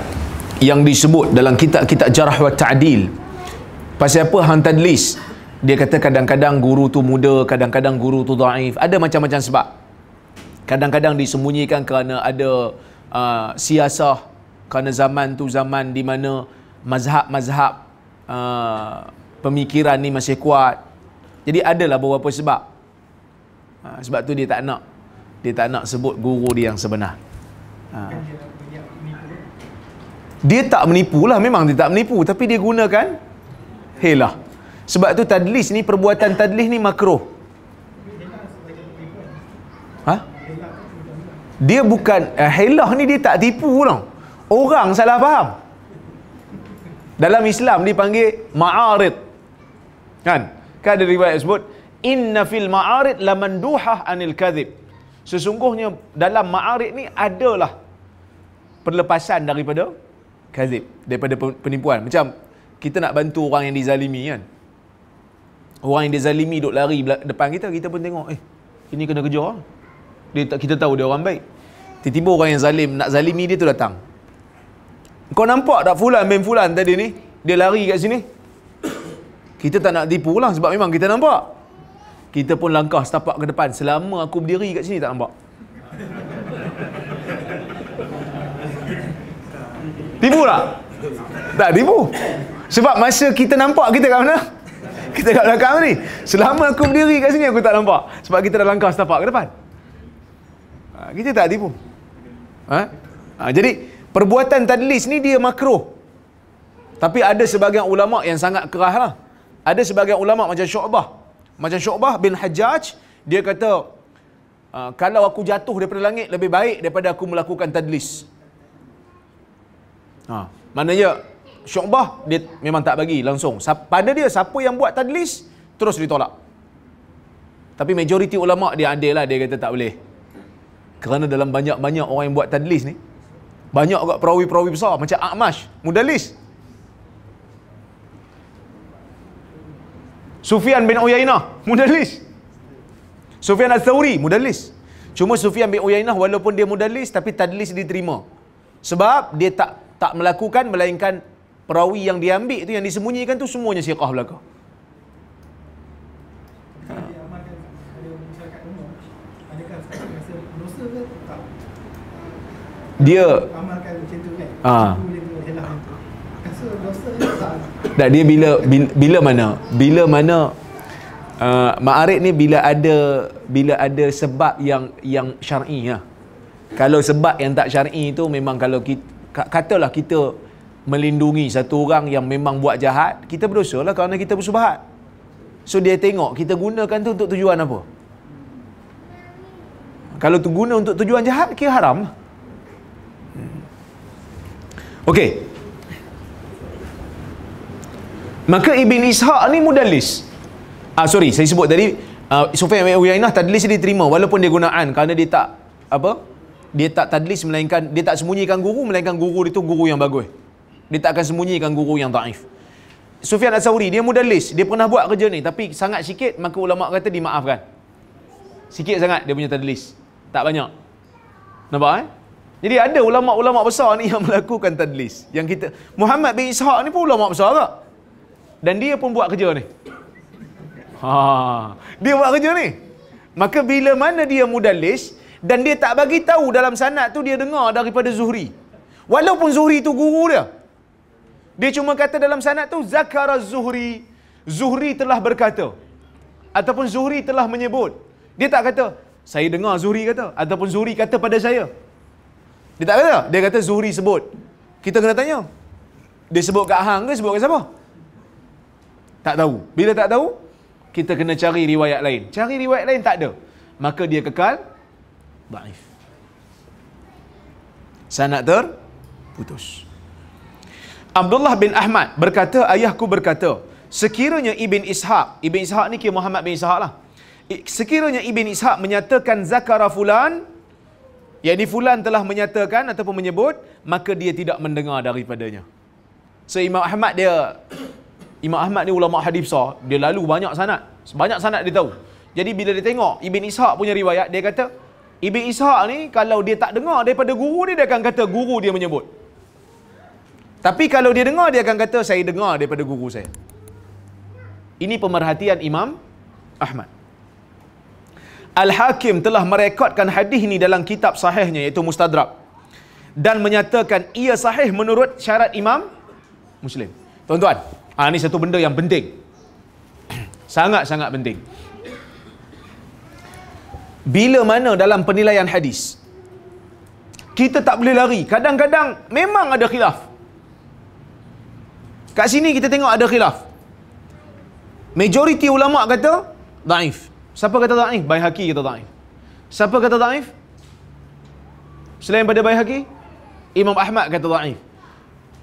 yang disebut dalam kitab-kitab jarah wa ta'adil. Pasal apa Han list Dia kata kadang-kadang guru tu muda, kadang-kadang guru tu daif. Ada macam-macam sebab. Kadang-kadang disembunyikan kerana ada uh, siasah. Kerana zaman tu zaman di mana mazhab-mazhab uh, pemikiran ni masih kuat. Jadi adalah beberapa sebab. Uh, sebab tu dia tak nak. Dia tak nak sebut guru dia yang sebenar. Ha. Kan dia tak menipu lah memang dia tak menipu Tapi dia gunakan Helah Sebab tu tadlis ni perbuatan tadlis ni makro ha? Dia bukan uh, Helah ni dia tak tipu lah Orang salah faham Dalam Islam dipanggil Ma'arid Kan? Kan ada riwayat sebut Inna fil ma'arid lamanduhah anil kadhib Sesungguhnya dalam ma'arid ni adalah perlepasan daripada kazib daripada penipuan macam kita nak bantu orang yang dizalimi kan orang yang dizalimi duk lari depan kita kita pun tengok eh ini kena kejar dia tak kita tahu dia orang baik tiba-tiba orang yang zalim nak zalimi dia tu datang kau nampak tak fulan bin fulan tadi ni dia lari kat sini kita tak nak tipu lah sebab memang kita nampak kita pun langkah setapak ke depan selama aku berdiri kat sini tak nampak Tipu tak? Tak tipu. Sebab masa kita nampak kita kat mana? Kita kat belakang ni. Selama aku berdiri kat sini aku tak nampak. Sebab kita dah langkah setapak ke depan. Ha, kita tak tipu. Ha? ha? jadi perbuatan tadlis ni dia makro. Tapi ada sebahagian ulama yang sangat kerah lah. Ada sebahagian ulama macam Syu'bah. Macam Syu'bah bin Hajjaj. Dia kata, ha, kalau aku jatuh daripada langit lebih baik daripada aku melakukan tadlis. Ha. Maknanya syu'bah dia memang tak bagi langsung. Pada dia siapa yang buat tadlis terus ditolak. Tapi majoriti ulama dia adil lah dia kata tak boleh. Kerana dalam banyak-banyak orang yang buat tadlis ni banyak juga perawi-perawi besar macam Akmash, Mudallis. Sufian bin Uyainah, Mudallis. Sufian Al-Thawri, Mudallis. Cuma Sufian bin Uyainah walaupun dia Mudallis tapi tadlis diterima. Sebab dia tak tak melakukan melainkan perawi yang diambil itu yang disembunyikan tu semuanya siqah belaka. Dia amalkan macam tu kan. Ah. Dan dia bila, bila bila mana? Bila mana uh, ma'arid ni bila ada bila ada sebab yang yang syar'i lah. Kalau sebab yang tak syar'i tu memang kalau kita katalah kita melindungi satu orang yang memang buat jahat, kita berdosa lah kerana kita bersubahat. So dia tengok kita gunakan tu untuk tujuan apa? Kalau tu guna untuk tujuan jahat, kira haram. Lah. Okey. Maka Ibn Ishaq ni mudalis. Ah sorry, saya sebut tadi uh, Sufyan Uyainah tadlis dia terima walaupun dia gunaan kerana dia tak apa? dia tak tadlis melainkan dia tak sembunyikan guru melainkan guru itu guru yang bagus. Dia tak akan sembunyikan guru yang daif. Sufyan As-Sauri dia mudallis, dia pernah buat kerja ni tapi sangat sikit maka ulama kata dimaafkan. Sikit sangat dia punya tadlis. Tak banyak. Nampak eh? Jadi ada ulama-ulama besar ni yang melakukan tadlis. Yang kita Muhammad bin Ishaq ni pun ulama besar tak? Dan dia pun buat kerja ni. Ha. Dia buat kerja ni. Maka bila mana dia mudallis, dan dia tak bagi tahu dalam sanad tu dia dengar daripada Zuhri. Walaupun Zuhri tu guru dia. Dia cuma kata dalam sanad tu zakara Zuhri, Zuhri telah berkata ataupun Zuhri telah menyebut. Dia tak kata saya dengar Zuhri kata ataupun Zuhri kata pada saya. Dia tak kata, dia kata Zuhri sebut. Kita kena tanya. Dia sebut kat hang ke sebut kat siapa? Tak tahu. Bila tak tahu, kita kena cari riwayat lain. Cari riwayat lain tak ada. Maka dia kekal daif. Sanad ter putus. Abdullah bin Ahmad berkata ayahku berkata sekiranya Ibn Ishaq Ibn Ishaq ni ke Muhammad bin Ishaq lah sekiranya Ibn Ishaq menyatakan zakara fulan ni fulan telah menyatakan ataupun menyebut maka dia tidak mendengar daripadanya so Imam Ahmad dia Imam Ahmad ni ulama hadis besar dia lalu banyak sanad banyak sanad dia tahu jadi bila dia tengok Ibn Ishaq punya riwayat dia kata Ibn Ishak ni kalau dia tak dengar daripada guru dia, dia akan kata guru dia menyebut. Tapi kalau dia dengar, dia akan kata saya dengar daripada guru saya. Ini pemerhatian Imam Ahmad. Al-Hakim telah merekodkan hadis ini dalam kitab sahihnya iaitu Mustadrak. Dan menyatakan ia sahih menurut syarat Imam Muslim. Tuan-tuan, ini ha, satu benda yang penting. Sangat-sangat penting bila mana dalam penilaian hadis kita tak boleh lari kadang-kadang memang ada khilaf kat sini kita tengok ada khilaf majoriti ulama kata daif siapa kata daif baihaqi kata daif siapa kata daif selain pada baihaqi imam ahmad kata daif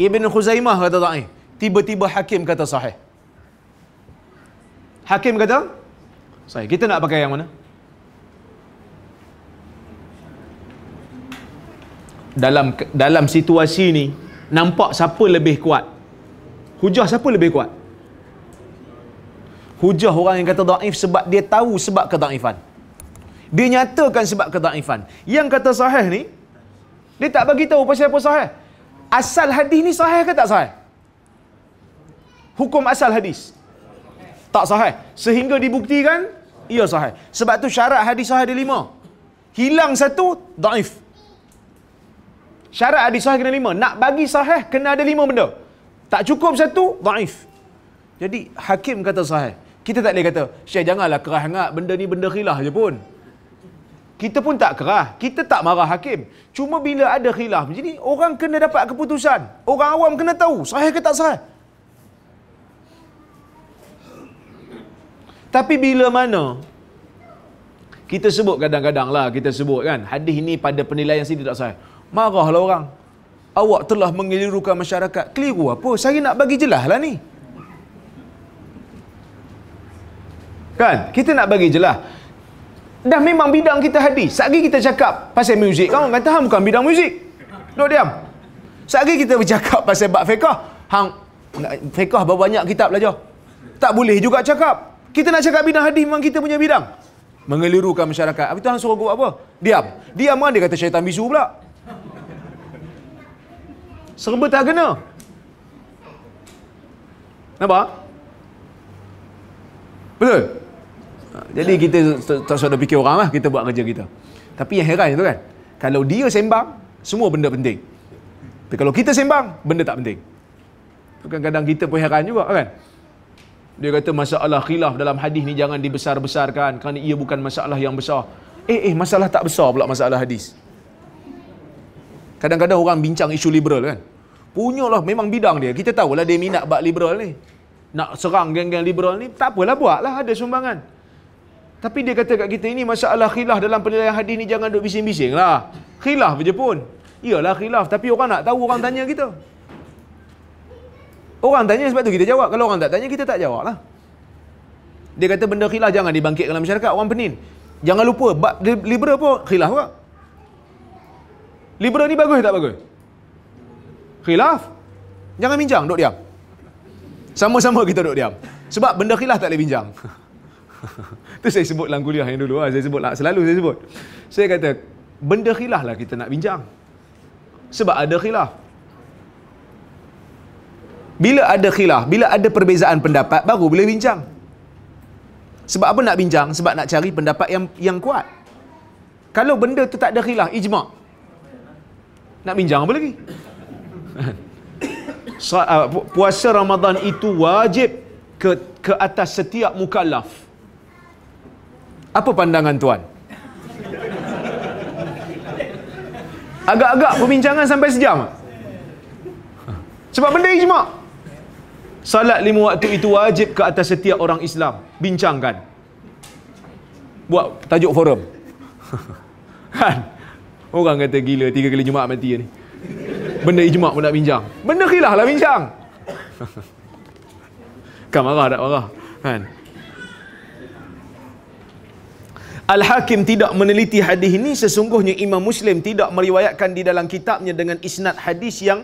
ibn khuzaimah kata daif tiba-tiba hakim kata sahih hakim kata sahih kita nak pakai yang mana dalam dalam situasi ni nampak siapa lebih kuat hujah siapa lebih kuat hujah orang yang kata daif sebab dia tahu sebab kedaifan dia nyatakan sebab kedaifan yang kata sahih ni dia tak bagi tahu pasal apa sahih asal hadis ni sahih ke tak sahih hukum asal hadis tak sahih sehingga dibuktikan ia sahih sebab tu syarat hadis sahih ada lima hilang satu daif Syarat hadis sahih kena lima. Nak bagi sahih, kena ada lima benda. Tak cukup satu, daif. Jadi, hakim kata sahih. Kita tak boleh kata, Syekh janganlah kerah ingat benda ni benda khilah je pun. Kita pun tak kerah. Kita tak marah hakim. Cuma bila ada khilaf macam ni, orang kena dapat keputusan. Orang awam kena tahu sahih ke tak sahih. Tapi bila mana, kita sebut kadang-kadang lah, kita sebut kan, hadis ni pada penilaian sini tak sahih marahlah orang awak telah mengelirukan masyarakat keliru apa saya nak bagi jelas lah ni kan kita nak bagi jelas dah memang bidang kita hadis sehari kita cakap pasal muzik Kamu kata hang bukan bidang muzik duduk diam sehari kita bercakap pasal bab fiqah hang fiqah berapa banyak kitab belajar tak boleh juga cakap kita nak cakap bidang hadis memang kita punya bidang mengelirukan masyarakat apa tu hang suruh buat apa diam diam kan dia kata syaitan bisu pula serba tak kena. Nampak? Betul? Ha, jadi kita tak sudah fikir orang lah, kita buat kerja kita. Tapi yang heran tu kan, kalau dia sembang, semua benda penting. Tapi kalau kita sembang, benda tak penting. Kadang-kadang kita pun heran juga kan. Dia kata masalah khilaf dalam hadis ni jangan dibesar-besarkan kerana ia bukan masalah yang besar. Eh eh masalah tak besar pula masalah hadis. Kadang-kadang orang bincang isu liberal kan. Punya lah, memang bidang dia. Kita tahulah dia minat bak liberal ni. Nak serang geng-geng liberal ni, tak apalah lah ada sumbangan. Tapi dia kata kat kita ini masalah khilaf dalam penilaian hadis ni jangan duk bising-bising lah. Khilaf je pun. Iyalah khilaf tapi orang nak tahu orang tanya kita. Orang tanya sebab tu kita jawab. Kalau orang tak tanya kita tak jawab lah. Dia kata benda khilaf jangan dibangkitkan dalam masyarakat. Orang penin. Jangan lupa bab liberal pun khilaf juga. Liberal ni bagus tak bagus? khilaf jangan bincang, duduk diam sama-sama kita duduk diam sebab benda khilaf tak boleh bincang. Itu saya sebut dalam kuliah yang dulu ah, saya sebut lah selalu saya sebut saya kata benda khilaf lah kita nak bincang. sebab ada khilaf bila ada khilaf bila ada perbezaan pendapat baru boleh bincang sebab apa nak bincang sebab nak cari pendapat yang yang kuat kalau benda tu tak ada khilaf ijma nak bincang apa lagi Ah, puasa Ramadan itu wajib ke ke atas setiap mukallaf. Apa pandangan tuan? Agak-agak perbincangan sampai sejam. Sebab benda ijma. Salat lima waktu itu wajib ke atas setiap orang Islam. Bincangkan. Buat tajuk forum. Kan? Orang kata gila tiga kali Jumaat mati ni. Benda ijma' pun nak bincang. Benda khilaf lah bincang. Kan marah tak marah? Kan? Al-Hakim tidak meneliti hadis ini sesungguhnya Imam Muslim tidak meriwayatkan di dalam kitabnya dengan isnad hadis yang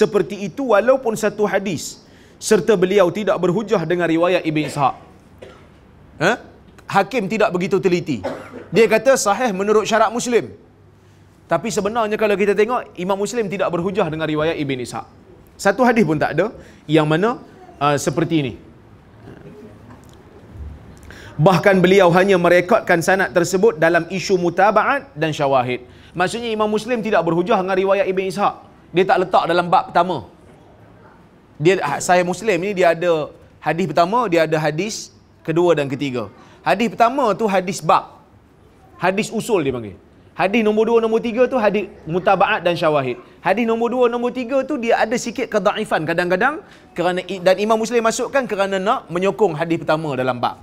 seperti itu walaupun satu hadis serta beliau tidak berhujah dengan riwayat Ibn Ishaq. Ha? Hakim tidak begitu teliti. Dia kata sahih menurut syarat Muslim. Tapi sebenarnya kalau kita tengok Imam Muslim tidak berhujah dengan riwayat Ibn Ishaq. Satu hadis pun tak ada yang mana uh, seperti ini. Bahkan beliau hanya merekodkan sanad tersebut dalam isu mutabaat dan syawahid. Maksudnya Imam Muslim tidak berhujah dengan riwayat Ibn Ishaq. Dia tak letak dalam bab pertama. Dia ah, saya Muslim ni dia ada hadis pertama, dia ada hadis kedua dan ketiga. Hadis pertama tu hadis bab. Hadis usul dia panggil. Hadis nombor dua, nombor tiga tu hadis mutaba'at dan syawahid. Hadis nombor dua, nombor tiga tu dia ada sikit kedaifan kadang-kadang kerana dan Imam Muslim masukkan kerana nak menyokong hadis pertama dalam bab.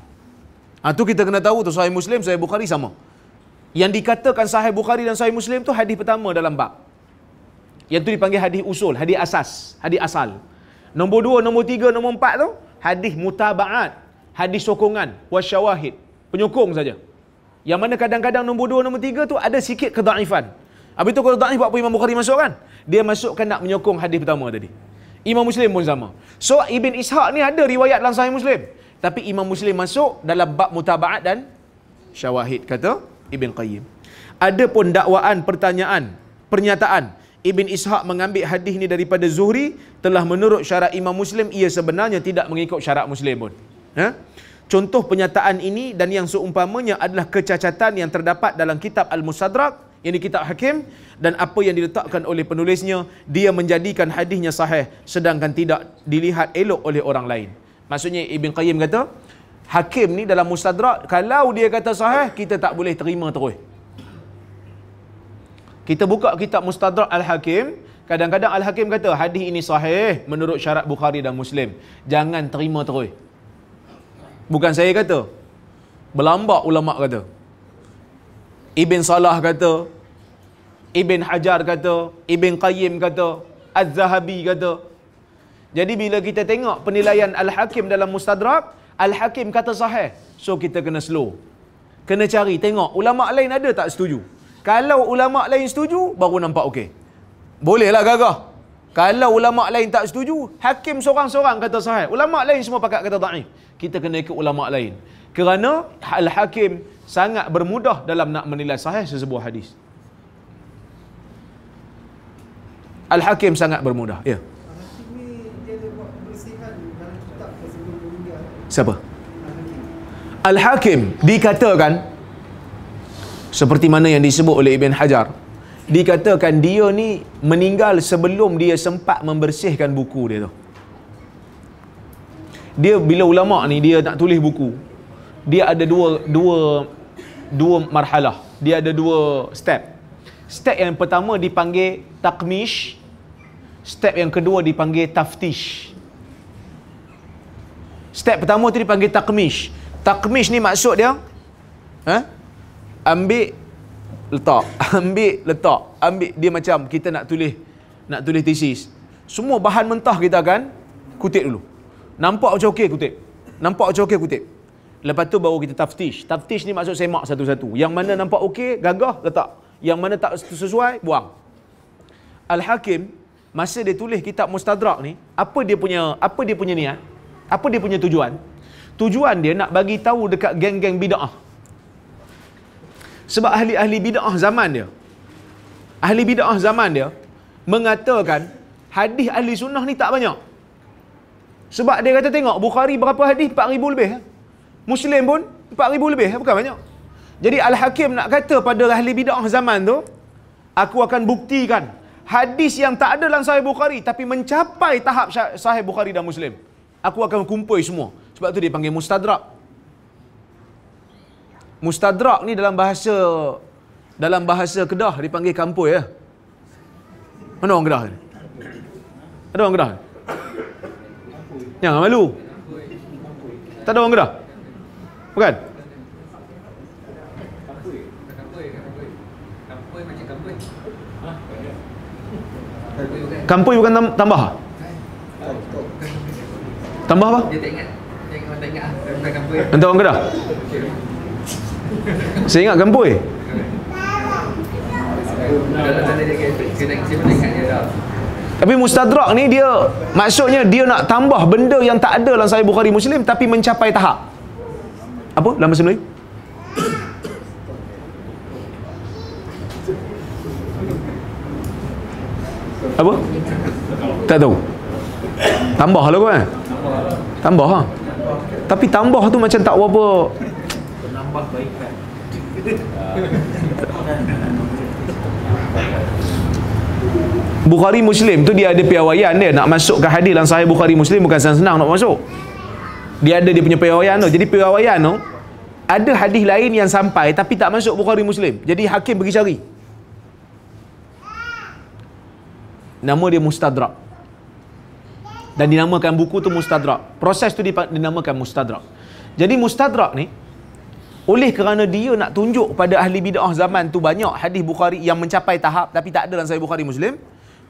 Ha, tu kita kena tahu tu Sahih Muslim, Sahih Bukhari sama. Yang dikatakan Sahih Bukhari dan Sahih Muslim tu hadis pertama dalam bab. Yang tu dipanggil hadis usul, hadis asas, hadis asal. Nombor dua, nombor tiga, nombor empat tu hadis mutaba'at, hadis sokongan, wasyawahid, penyokong saja. Yang mana kadang-kadang nombor dua, nombor tiga tu ada sikit kedaifan. Habis tu kedaifan buat apa Imam Bukhari masuk kan? Dia masukkan nak menyokong hadis pertama tadi. Imam Muslim pun sama. So Ibn Ishaq ni ada riwayat dalam sahih Muslim. Tapi Imam Muslim masuk dalam bab mutaba'at dan syawahid kata Ibn Qayyim. Ada pun dakwaan, pertanyaan, pernyataan. Ibn Ishaq mengambil hadis ni daripada Zuhri telah menurut syarat Imam Muslim ia sebenarnya tidak mengikut syarat Muslim pun. Ha? contoh penyataan ini dan yang seumpamanya adalah kecacatan yang terdapat dalam kitab Al-Musadraq yang di kitab Hakim dan apa yang diletakkan oleh penulisnya dia menjadikan hadisnya sahih sedangkan tidak dilihat elok oleh orang lain maksudnya Ibn Qayyim kata Hakim ni dalam Musadraq kalau dia kata sahih kita tak boleh terima terus kita buka kitab Mustadrak Al-Hakim Kadang-kadang Al-Hakim kata hadis ini sahih menurut syarat Bukhari dan Muslim. Jangan terima terus. Bukan saya kata. Berlambak ulama kata. Ibn Salah kata. Ibn Hajar kata. Ibn Qayyim kata. Az-Zahabi kata. Jadi bila kita tengok penilaian Al-Hakim dalam Mustadrak, Al-Hakim kata sahih. So kita kena slow. Kena cari, tengok. Ulama' lain ada tak setuju? Kalau ulama' lain setuju, baru nampak okey. Bolehlah gagah. Kalau ulama' lain tak setuju, hakim seorang-seorang kata sahih. Ulama' lain semua pakat kata da'if kita kena ikut ulama lain. Kerana Al-Hakim sangat bermudah dalam nak menilai sahih sesebuah hadis. Al-Hakim sangat bermudah. Ya. Siapa? Al-Hakim dikatakan seperti mana yang disebut oleh Ibn Hajar dikatakan dia ni meninggal sebelum dia sempat membersihkan buku dia tu dia bila ulama ni dia nak tulis buku dia ada dua dua dua marhalah dia ada dua step step yang pertama dipanggil takmish step yang kedua dipanggil taftish step pertama tu dipanggil takmish takmish ni maksud dia eh ambil letak ambil letak ambil dia macam kita nak tulis nak tulis tesis semua bahan mentah kita kan kutip dulu Nampak macam okey kutip. Nampak macam okey kutip. Lepas tu baru kita taftish. Taftish ni maksud semak satu-satu. Yang mana nampak okey, gagah, letak. Yang mana tak sesuai, buang. Al-Hakim, masa dia tulis kitab Mustadrak ni, apa dia punya apa dia punya niat? Apa dia punya tujuan? Tujuan dia nak bagi tahu dekat geng-geng bid'ah. Sebab ahli-ahli bid'ah zaman dia, ahli bid'ah zaman dia, mengatakan hadis ahli sunnah ni tak banyak. Sebab dia kata tengok Bukhari berapa hadis? 4,000 lebih. Eh? Muslim pun 4,000 lebih. Eh? Bukan banyak. Jadi Al-Hakim nak kata pada ahli bid'ah zaman tu, aku akan buktikan hadis yang tak ada dalam sahih Bukhari tapi mencapai tahap sahih Bukhari dan Muslim. Aku akan kumpul semua. Sebab tu dia panggil mustadrak. Mustadrak ni dalam bahasa dalam bahasa Kedah dipanggil kampoi ya. Mana orang Kedah Ada orang Kedah? Jangan malu. Tak ada orang kedah. Bukan? Kampui bukan tambah? Tambah apa? Dia tak ingat. Dia tak ingat. Ah. tak ingat. Dia tak ingat. Dia tak ingat. Dia tapi mustadrak ni dia maksudnya dia nak tambah benda yang tak ada dalam sahih Bukhari Muslim tapi mencapai tahap. Apa? Dalam bahasa Melayu? Apa? Tak tahu. Tambah lah kan? Tambah ha? Tapi tambah tu macam tak apa-apa. Bukhari Muslim tu dia ada piawaian dia nak masuk ke hadis dalam sahih Bukhari Muslim bukan senang-senang nak masuk. Dia ada dia punya piawaian tu. Jadi piawaian tu ada hadis lain yang sampai tapi tak masuk Bukhari Muslim. Jadi hakim pergi cari. Nama dia Mustadrak. Dan dinamakan buku tu Mustadrak. Proses tu dinamakan Mustadrak. Jadi Mustadrak ni oleh kerana dia nak tunjuk pada ahli bidah zaman tu banyak hadis Bukhari yang mencapai tahap tapi tak ada dalam sahih Bukhari Muslim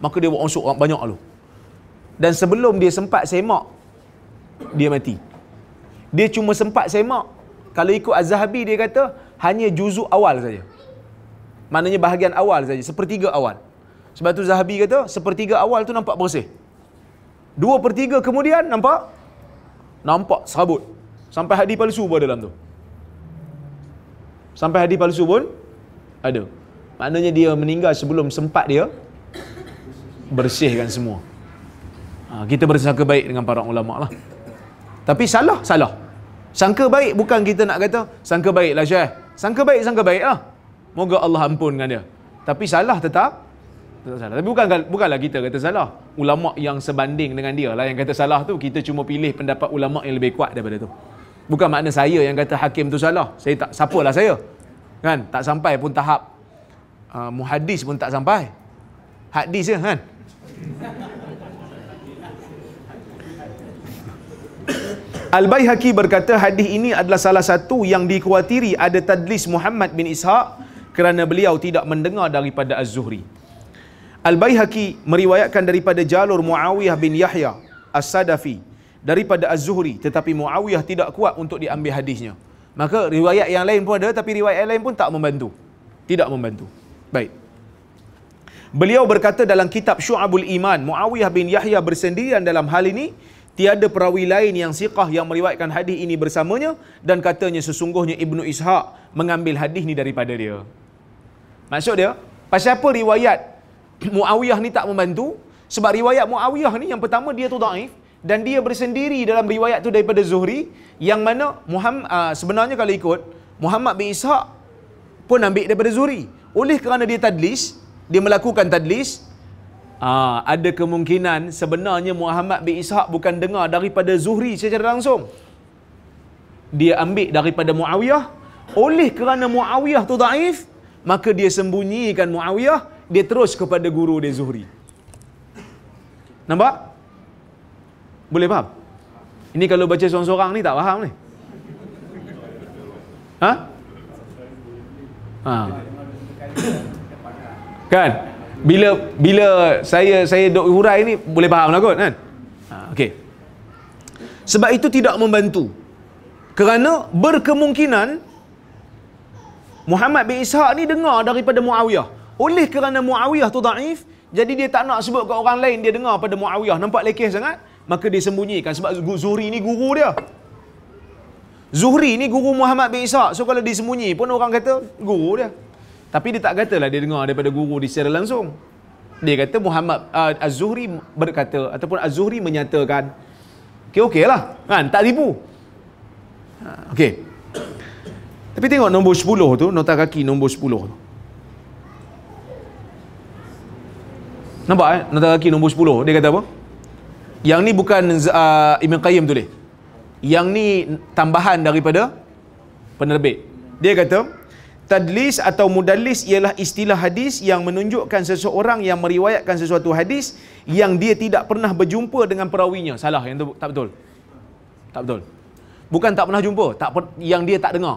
maka dia buat onsuk orang banyak lu. Dan sebelum dia sempat semak, dia mati. Dia cuma sempat semak, kalau ikut Az-Zahabi dia kata, hanya juzuk awal saja. Maknanya bahagian awal saja, sepertiga awal. Sebab tu Zahabi kata, sepertiga awal tu nampak bersih. Dua per tiga kemudian nampak? Nampak serabut. Sampai hadis palsu pun dalam tu. Sampai hadis palsu pun ada. Maknanya dia meninggal sebelum sempat dia bersihkan semua. Ha, kita bersangka baik dengan para ulama lah. Tapi salah, salah. Sangka baik bukan kita nak kata, sangka baik lah Syekh. Sangka baik, sangka baik lah. Moga Allah ampunkan dia. Tapi salah tetap, tetap salah. Tapi bukan, bukanlah kita kata salah. Ulama yang sebanding dengan dia lah yang kata salah tu, kita cuma pilih pendapat ulama yang lebih kuat daripada tu. Bukan makna saya yang kata hakim tu salah. Saya tak, siapalah saya. Kan? Tak sampai pun tahap. Uh, muhadis pun tak sampai. Hadis je kan? Al-Baihaqi berkata hadis ini adalah salah satu yang dikhawatiri ada tadlis Muhammad bin Ishaq kerana beliau tidak mendengar daripada Az-Zuhri. Al-Baihaqi meriwayatkan daripada jalur Muawiyah bin Yahya As-Sadafi daripada Az-Zuhri tetapi Muawiyah tidak kuat untuk diambil hadisnya. Maka riwayat yang lain pun ada tapi riwayat yang lain pun tak membantu. Tidak membantu. Baik. Beliau berkata dalam kitab Syu'abul Iman, Muawiyah bin Yahya bersendirian dalam hal ini, tiada perawi lain yang siqah yang meriwayatkan hadis ini bersamanya dan katanya sesungguhnya Ibnu Ishaq mengambil hadis ni daripada dia. Maksud dia, pasal apa riwayat Muawiyah ni tak membantu? Sebab riwayat Muawiyah ni yang pertama dia tu daif dan dia bersendiri dalam riwayat tu daripada Zuhri yang mana Muhammad ah, sebenarnya kalau ikut Muhammad bin Ishaq pun ambil daripada Zuhri. Oleh kerana dia tadlis, dia melakukan tadlis Aa, ah, ada kemungkinan sebenarnya Muhammad bin Ishaq bukan dengar daripada Zuhri secara langsung dia ambil daripada Muawiyah oleh kerana Muawiyah tu daif maka dia sembunyikan Muawiyah dia terus kepada guru dia Zuhri nampak? boleh faham? ini kalau baca seorang-seorang ni tak faham ni ha? ha? Kan? Bila bila saya saya dok hurai ni boleh faham lah kot kan? Ha, okay. Sebab itu tidak membantu. Kerana berkemungkinan Muhammad bin Ishaq ni dengar daripada Muawiyah. Oleh kerana Muawiyah tu daif, jadi dia tak nak sebut ke orang lain dia dengar pada Muawiyah. Nampak lekeh sangat? Maka dia sembunyikan sebab Zuhri ni guru dia. Zuhri ni guru Muhammad bin Ishaq. So kalau disembunyi pun orang kata guru dia. Tapi dia tak katalah dia dengar daripada guru di secara langsung. Dia kata Muhammad uh, Az-Zuhri berkata ataupun Az-Zuhri menyatakan okey okay lah kan tak tipu. Ha, okay Tapi tengok nombor 10 tu, nota kaki nombor 10 tu. Nampak eh? Nota kaki nombor 10. Dia kata apa? Yang ni bukan uh, Ibn Qayyim tulis. Yang ni tambahan daripada penerbit. Dia kata, Tadlis atau mudallis ialah istilah hadis yang menunjukkan seseorang yang meriwayatkan sesuatu hadis yang dia tidak pernah berjumpa dengan perawinya. Salah yang itu tak betul. Tak betul. Bukan tak pernah jumpa, tak per, yang dia tak dengar.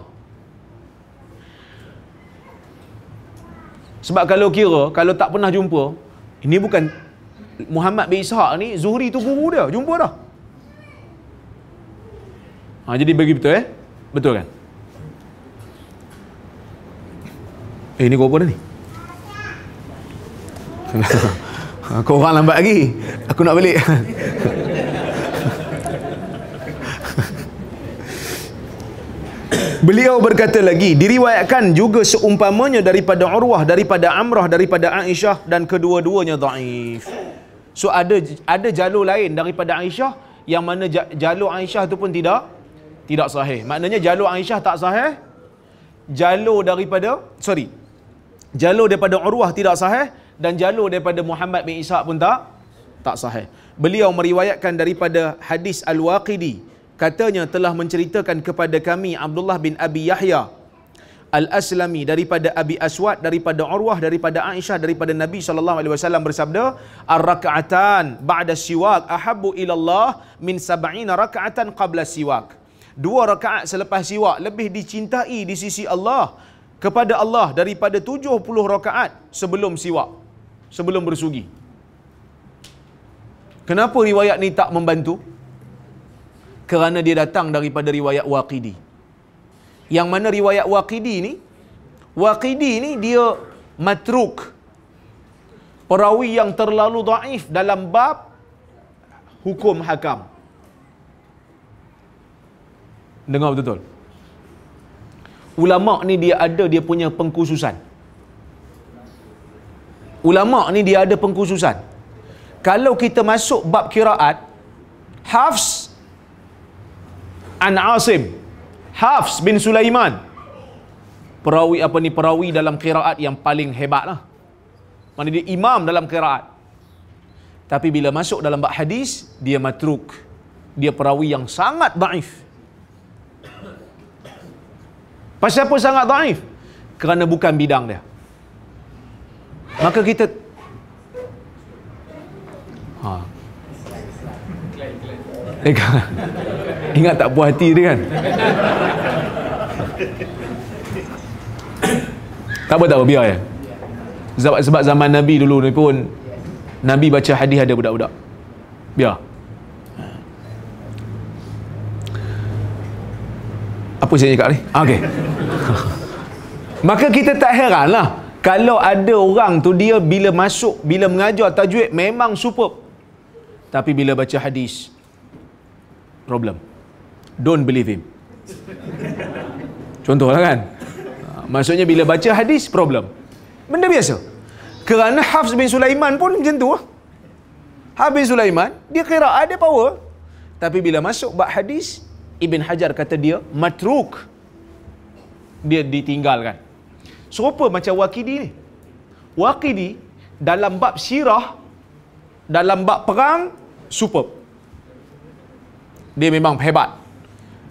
Sebab kalau kira, kalau tak pernah jumpa, ini bukan Muhammad bin Ishaq ni, Zuhri tu guru dia, jumpa dah. Ha, jadi bagi betul eh? Betul kan? Eh ni kau apa ni? kau orang lambat lagi. Aku nak balik. Beliau berkata lagi, diriwayatkan juga seumpamanya daripada Urwah, daripada Amrah, daripada Aisyah dan kedua-duanya dhaif. So ada ada jalur lain daripada Aisyah yang mana jalur Aisyah tu pun tidak tidak sahih. Maknanya jalur Aisyah tak sahih. Jalur daripada sorry, jalur daripada Urwah tidak sahih dan jalur daripada Muhammad bin Ishaq pun tak tak sahih. Beliau meriwayatkan daripada hadis Al-Waqidi katanya telah menceritakan kepada kami Abdullah bin Abi Yahya Al-Aslami daripada Abi Aswad daripada Urwah daripada Aisyah daripada Nabi sallallahu alaihi wasallam bersabda ar-rak'atan ba'da siwak ahabbu ila Allah min sab'ina rakaatan qabla siwak. Dua rakaat selepas siwak lebih dicintai di sisi Allah kepada Allah daripada 70 rakaat sebelum siwak sebelum bersugi kenapa riwayat ni tak membantu kerana dia datang daripada riwayat waqidi yang mana riwayat waqidi ni waqidi ni dia matruk perawi yang terlalu dhaif dalam bab hukum hakam dengar betul-betul ulama ni dia ada dia punya pengkhususan ulama ni dia ada pengkhususan kalau kita masuk bab kiraat Hafs an Asim Hafs bin Sulaiman perawi apa ni perawi dalam kiraat yang paling hebat lah mana dia imam dalam kiraat tapi bila masuk dalam bab hadis dia matruk dia perawi yang sangat daif Pasal apa sangat daif? Kerana bukan bidang dia. Maka kita Ha. Ingat, ingat tak buat hati dia kan? tak apa tak apa biar ya. Sebab sebab zaman Nabi dulu ni pun Nabi baca hadis ada budak-budak. Biar. apa saya cakap ni okey maka kita tak heranlah kalau ada orang tu dia bila masuk bila mengajar tajwid memang superb tapi bila baca hadis problem don't believe him contohlah kan ah, maksudnya bila baca hadis problem benda biasa kerana Hafs bin Sulaiman pun macam tu lah. Hafs bin Sulaiman dia kira ada power tapi bila masuk bab hadis Ibn Hajar kata dia matruk dia ditinggalkan serupa macam Wakidi ni Wakidi dalam bab syirah dalam bab perang superb dia memang hebat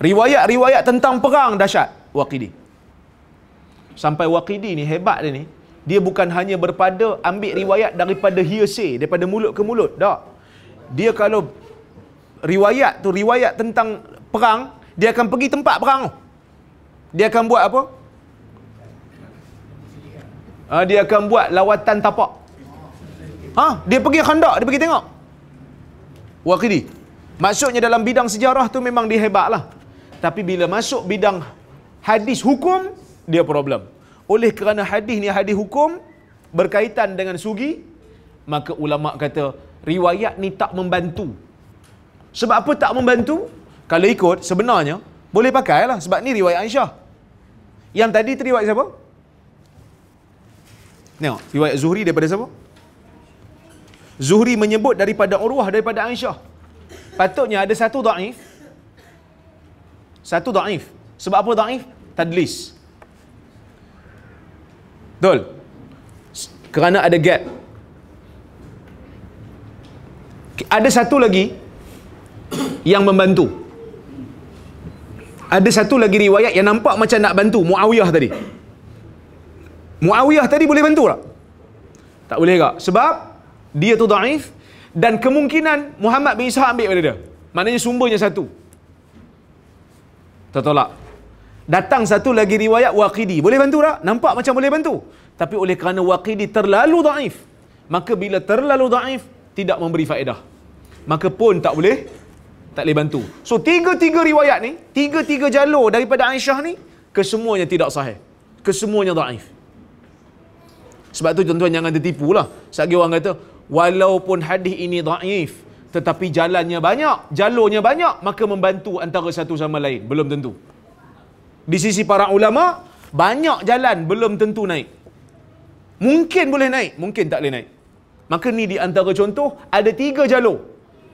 riwayat-riwayat tentang perang dahsyat Wakidi sampai Wakidi ni hebat dia ni dia bukan hanya berpada ambil riwayat daripada hearsay daripada mulut ke mulut tak dia kalau riwayat tu riwayat tentang perang, dia akan pergi tempat perang Dia akan buat apa? Uh, dia akan buat lawatan tapak. Ha? Dia pergi khandak, dia pergi tengok. Waqidi. Maksudnya dalam bidang sejarah tu memang dia hebat lah. Tapi bila masuk bidang hadis hukum, dia problem. Oleh kerana hadis ni hadis hukum, berkaitan dengan sugi, maka ulama' kata, riwayat ni tak membantu. Sebab apa tak membantu? Kalau ikut sebenarnya boleh pakailah sebab ni riwayat Aisyah. Yang tadi tu riwayat siapa? Tengok, riwayat Zuhri daripada siapa? Zuhri menyebut daripada Urwah daripada Aisyah. Patutnya ada satu dhaif. Satu dhaif. Sebab apa dhaif? Tadlis. Betul. Kerana ada gap. Ada satu lagi yang membantu ada satu lagi riwayat yang nampak macam nak bantu Muawiyah tadi Muawiyah tadi boleh bantu tak? tak boleh tak? sebab dia tu daif dan kemungkinan Muhammad bin Ishaq ambil pada dia maknanya sumbernya satu tertolak datang satu lagi riwayat Waqidi boleh bantu tak? nampak macam boleh bantu tapi oleh kerana Waqidi terlalu daif maka bila terlalu daif tidak memberi faedah maka pun tak boleh tak boleh bantu. So tiga-tiga riwayat ni, tiga-tiga jalur daripada Aisyah ni, kesemuanya tidak sahih. Kesemuanya daif. Sebab tu tuan-tuan jangan tertipu lah. Sebagai orang kata, walaupun hadis ini daif, tetapi jalannya banyak, jalurnya banyak, maka membantu antara satu sama lain. Belum tentu. Di sisi para ulama, banyak jalan belum tentu naik. Mungkin boleh naik, mungkin tak boleh naik. Maka ni di antara contoh, ada tiga jalur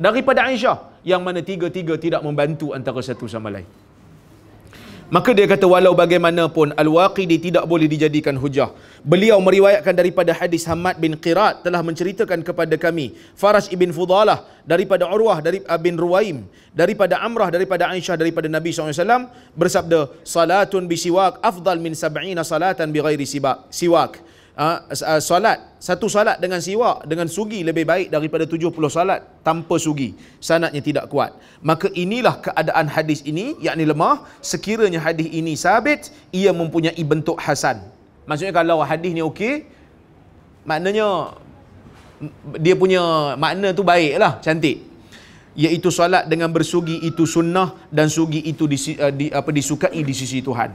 daripada Aisyah yang mana tiga-tiga tidak membantu antara satu sama lain. Maka dia kata walau bagaimanapun Al-Waqidi tidak boleh dijadikan hujah. Beliau meriwayatkan daripada hadis Hamad bin Qirat telah menceritakan kepada kami Faraj ibn Fudalah daripada Urwah dari Abin ah, Ruwaim daripada Amrah daripada Aisyah daripada Nabi SAW bersabda salatun bisiwak afdal min sab'ina salatan bi ghairi siwak uh, uh, solat satu solat dengan siwak dengan sugi lebih baik daripada 70 solat tanpa sugi sanadnya tidak kuat maka inilah keadaan hadis ini yakni lemah sekiranya hadis ini sabit ia mempunyai bentuk hasan maksudnya kalau hadis ni okey maknanya dia punya makna tu baiklah cantik iaitu solat dengan bersugi itu sunnah dan sugi itu di, ah, di apa disukai di sisi Tuhan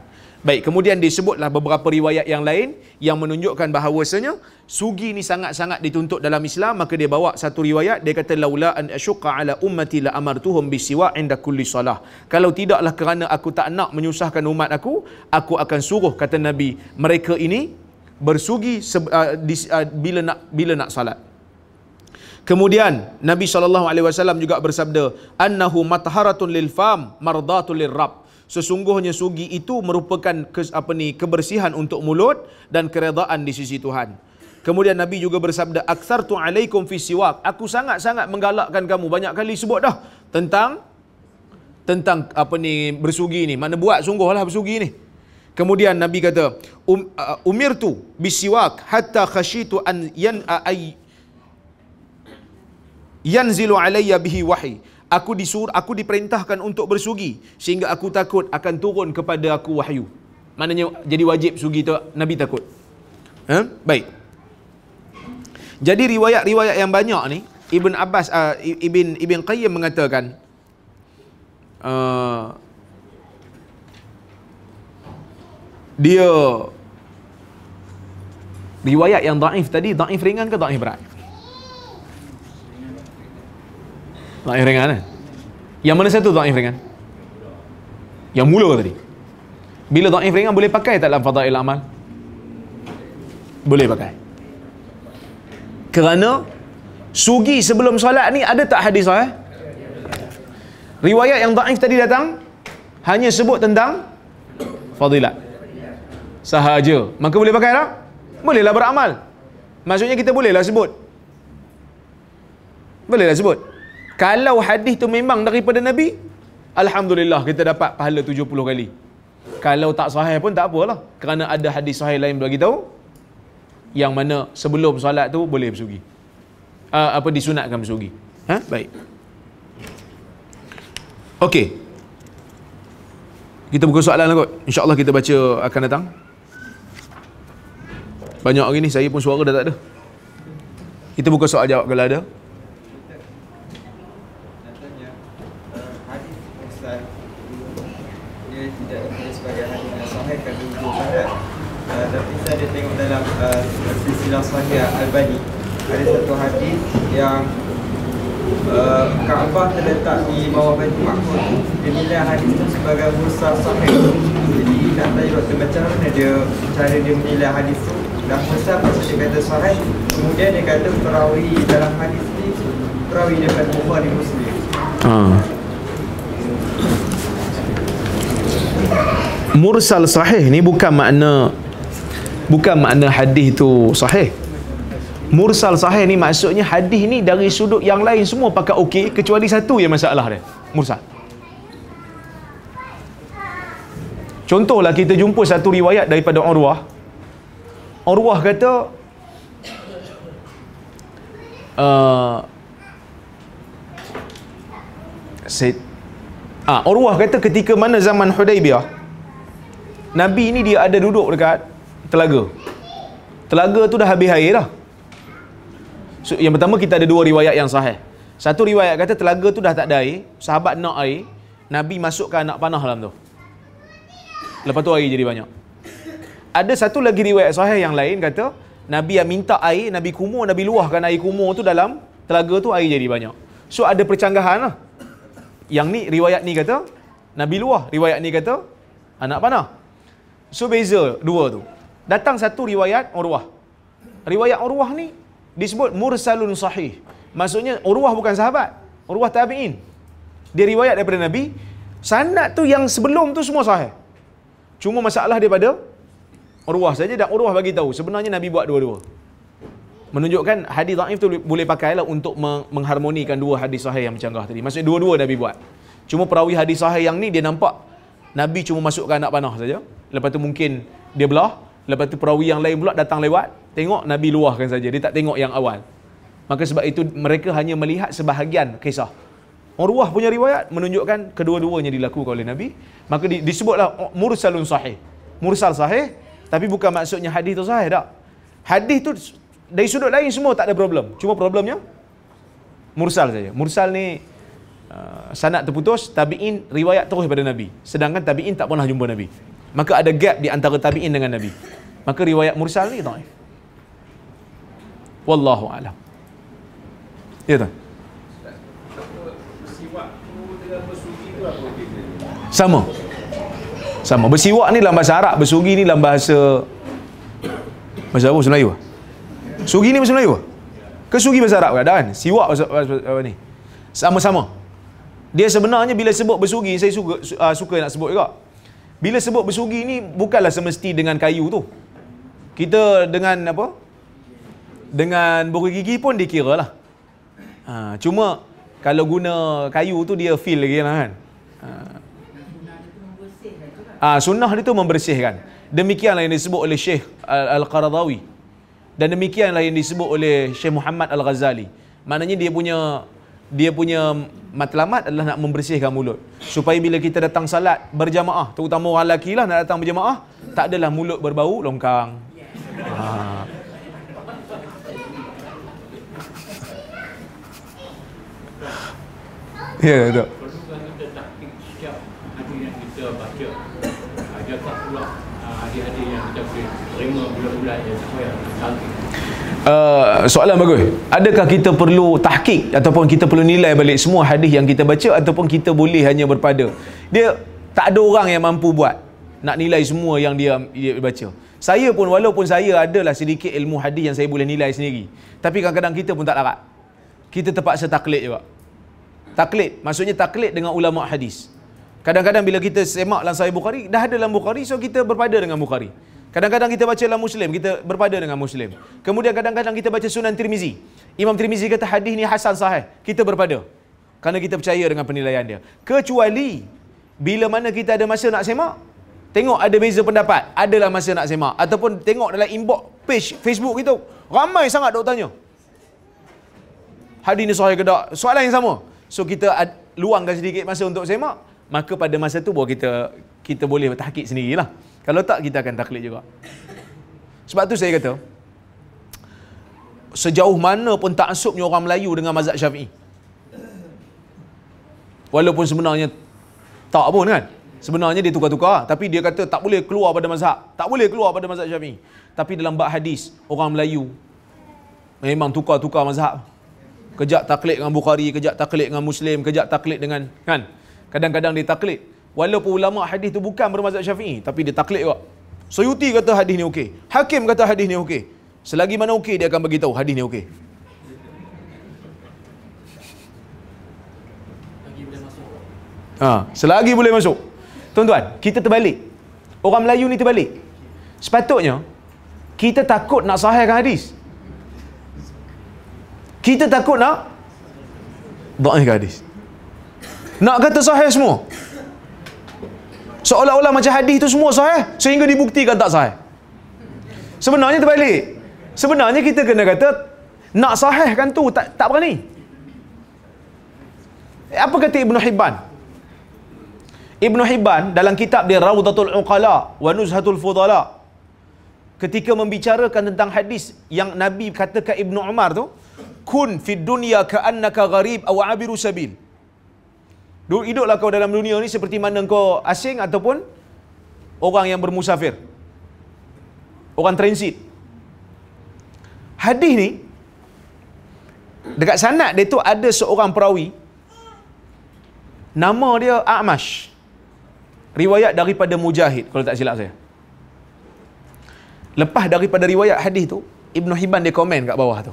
Baik, kemudian disebutlah beberapa riwayat yang lain yang menunjukkan bahawasanya sugi ni sangat-sangat dituntut dalam Islam, maka dia bawa satu riwayat dia kata laula an asyqa ala ummati la amartuhum bi siwa inda kulli salah. Kalau tidaklah kerana aku tak nak menyusahkan umat aku, aku akan suruh kata Nabi, mereka ini bersugi uh, di, uh, bila nak bila nak salat. Kemudian Nabi SAW juga bersabda, "Annahu mataharatun lil fam, mardatun lil sesungguhnya sugi itu merupakan ke, apa ni kebersihan untuk mulut dan keredaan di sisi Tuhan. Kemudian Nabi juga bersabda aksartu alaikum fi siwak. Aku sangat-sangat menggalakkan kamu banyak kali sebut dah tentang tentang apa ni bersugi ni. Mana buat sungguhlah bersugi ni. Kemudian Nabi kata um, uh, umirtu bi siwak hatta khashitu an yan uh, ay yanzilu alayya bihi wahyi aku disur, aku diperintahkan untuk bersugi sehingga aku takut akan turun kepada aku wahyu maknanya jadi wajib sugi tu nabi takut ha baik jadi riwayat-riwayat yang banyak ni Ibn Abbas uh, Ibn Ibn Qayyim mengatakan uh, dia riwayat yang daif tadi daif ringan ke daif berat Dhaif ringan eh? Yang mana satu dhaif ringan? Yang mula tadi. Bila dhaif ringan boleh pakai tak dalam fadail amal? Boleh pakai. Kerana sugi sebelum solat ni ada tak hadis eh? Riwayat yang dhaif tadi datang hanya sebut tentang fadilat. Sahaja. Maka boleh pakai tak? Bolehlah beramal. Maksudnya kita bolehlah sebut. Bolehlah sebut. Kalau hadis tu memang daripada Nabi, Alhamdulillah kita dapat pahala 70 kali. Kalau tak sahih pun tak apalah. Kerana ada hadis sahih lain bagi tahu yang mana sebelum solat tu boleh bersugi. Uh, apa disunatkan bersugi. Ha? Baik. Okey. Kita buka soalan lah kot. InsyaAllah kita baca akan datang. Banyak hari ni saya pun suara dah tak ada. Kita buka soal jawab kalau ada. tidak ada sebagai hadis yang sahih kami hujung syarat uh, tapi saya ada tengok dalam uh, sisi sahih Al-Bani ada satu hadis yang uh, Kaabah terletak di bawah Baitul Maqdis dia nilai hadis itu sebagai bursa sahih jadi nak tanya doktor macam mana dia cara dia menilai hadis itu dah bursa pasal dia kata sahih kemudian dia kata perawi dalam hadis ini perawi dia kata Bukhari Muslim Ah. Uh. mursal sahih ni bukan makna bukan makna hadis tu sahih. Mursal sahih ni maksudnya hadis ni dari sudut yang lain semua pakai okey kecuali satu yang masalah dia. Mursal. Contohlah kita jumpa satu riwayat daripada Urwah. Urwah kata uh, Said Ah, ha, Urwah kata ketika mana zaman Hudaybiyah? Nabi ni dia ada duduk dekat telaga. Telaga tu dah habis air dah. So, yang pertama kita ada dua riwayat yang sahih. Satu riwayat kata telaga tu dah tak ada air, sahabat nak air, Nabi masukkan anak panah dalam tu. Lepas tu air jadi banyak. Ada satu lagi riwayat sahih yang lain kata Nabi yang minta air, Nabi kumur, Nabi luahkan air kumur tu dalam telaga tu air jadi banyak. So ada percanggahan lah. Yang ni riwayat ni kata Nabi luah, riwayat ni kata anak panah. So beza dua tu. Datang satu riwayat Urwah. Riwayat Urwah ni disebut mursalun sahih. Maksudnya Urwah bukan sahabat. Urwah tabi'in. Dia riwayat daripada Nabi. Sanad tu yang sebelum tu semua sahih. Cuma masalah daripada Urwah saja dan Urwah bagi tahu sebenarnya Nabi buat dua-dua. Menunjukkan hadis dhaif tu boleh pakai lah untuk mengharmonikan dua hadis sahih yang bercanggah tadi. Maksudnya dua-dua Nabi buat. Cuma perawi hadis sahih yang ni dia nampak Nabi cuma masukkan anak panah saja lepas tu mungkin dia belah lepas tu perawi yang lain pula datang lewat tengok nabi luahkan saja dia tak tengok yang awal maka sebab itu mereka hanya melihat sebahagian kisah Urwah punya riwayat menunjukkan kedua-duanya dilakukan oleh Nabi. Maka disebutlah mursalun sahih. Mursal sahih tapi bukan maksudnya hadis tu sahih tak? Hadis tu dari sudut lain semua tak ada problem. Cuma problemnya mursal saja. Mursal ni uh, sanad terputus, tabiin riwayat terus pada Nabi. Sedangkan tabiin tak pernah jumpa Nabi maka ada gap di antara tabi'in dengan nabi maka riwayat mursal ni daif wallahu alam ya tuan sama sama bersiwak ni dalam bahasa Arab bersugi ni dalam bahasa bahasa apa bahasa sugi ni bahasa Melayu ah? ke sugi bahasa Arab ada kan siwak bahasa, bahasa, bahasa apa ni sama-sama dia sebenarnya bila sebut bersugi saya suka, ah, suka nak sebut juga bila sebut bersugi ni bukanlah semesti dengan kayu tu. Kita dengan apa? Dengan buku gigi pun dikira lah. Ha, cuma kalau guna kayu tu dia feel lagi lah kan. Ha. Ha, sunnah dia tu membersihkan. Demikianlah yang disebut oleh Syekh Al-Qaradawi. Dan demikianlah yang disebut oleh Syekh Muhammad Al-Ghazali. Maknanya dia punya dia punya matlamat adalah nak membersihkan mulut supaya bila kita datang salat berjamaah terutama orang lelaki lah nak datang berjamaah tak adalah mulut berbau longkang yes. ha. ya yeah, tu ada Uh, soalan bagus. Adakah kita perlu tahkik ataupun kita perlu nilai balik semua hadis yang kita baca ataupun kita boleh hanya berpada? Dia tak ada orang yang mampu buat nak nilai semua yang dia, dia baca. Saya pun walaupun saya adalah sedikit ilmu hadis yang saya boleh nilai sendiri. Tapi kadang-kadang kita pun tak larat. Kita terpaksa taklid juga. Taklid. Maksudnya taklid dengan ulama hadis. Kadang-kadang bila kita semak dalam sahih Bukhari, dah ada dalam Bukhari, so kita berpada dengan Bukhari. Kadang-kadang kita baca dalam Muslim, kita berpada dengan Muslim. Kemudian kadang-kadang kita baca Sunan Tirmizi. Imam Tirmizi kata hadis ni hasan sahih. Kita berpada. Karena kita percaya dengan penilaian dia. Kecuali bila mana kita ada masa nak semak, tengok ada beza pendapat, adalah masa nak semak. Ataupun tengok dalam inbox page Facebook kita, ramai sangat dok tanya. Hadis ni sahih ke tak? Soalan yang sama. So kita luangkan sedikit masa untuk semak, maka pada masa tu baru kita kita boleh bertahkik sendirilah. lah. Kalau tak kita akan taklid juga. Sebab tu saya kata sejauh mana pun taksubnya orang Melayu dengan mazhab Syafi'i. Walaupun sebenarnya tak pun kan. Sebenarnya dia tukar-tukar tapi dia kata tak boleh keluar pada mazhab. Tak boleh keluar pada mazhab Syafi'i. Tapi dalam bab hadis orang Melayu memang tukar-tukar mazhab. kejak taklid dengan Bukhari, kejak taklid dengan Muslim, kejak taklid dengan kan. Kadang-kadang dia taklid Walaupun ulama hadis tu bukan bermazhab Syafi'i tapi dia taklid juga. Suyuti so, kata hadis ni okey. Hakim kata hadis ni okey. Selagi mana okey dia akan bagi tahu hadis ni okey. Ha, selagi boleh masuk. Tuan-tuan, kita terbalik. Orang Melayu ni terbalik. Sepatutnya kita takut nak sahihkan hadis. Kita takut nak dhaifkan hadis. Nak kata sahih semua seolah-olah macam hadis itu semua sahih sehingga dibuktikan tak sahih sebenarnya terbalik sebenarnya kita kena kata nak kan tu tak tak berani apa kata Ibn Hibban Ibn Hibban dalam kitab dia Rawdatul Uqala wa Nuzhatul Fudala ketika membicarakan tentang hadis yang Nabi katakan Ibn Umar tu kun fi dunya ka'annaka gharib aw abiru sabil Hiduplah kau dalam dunia ni seperti mana kau asing ataupun orang yang bermusafir. Orang transit. Hadis ni, dekat sana dia tu ada seorang perawi. Nama dia A'mash. Riwayat daripada Mujahid, kalau tak silap saya. Lepas daripada riwayat hadis tu, Ibn Hibban dia komen kat bawah tu.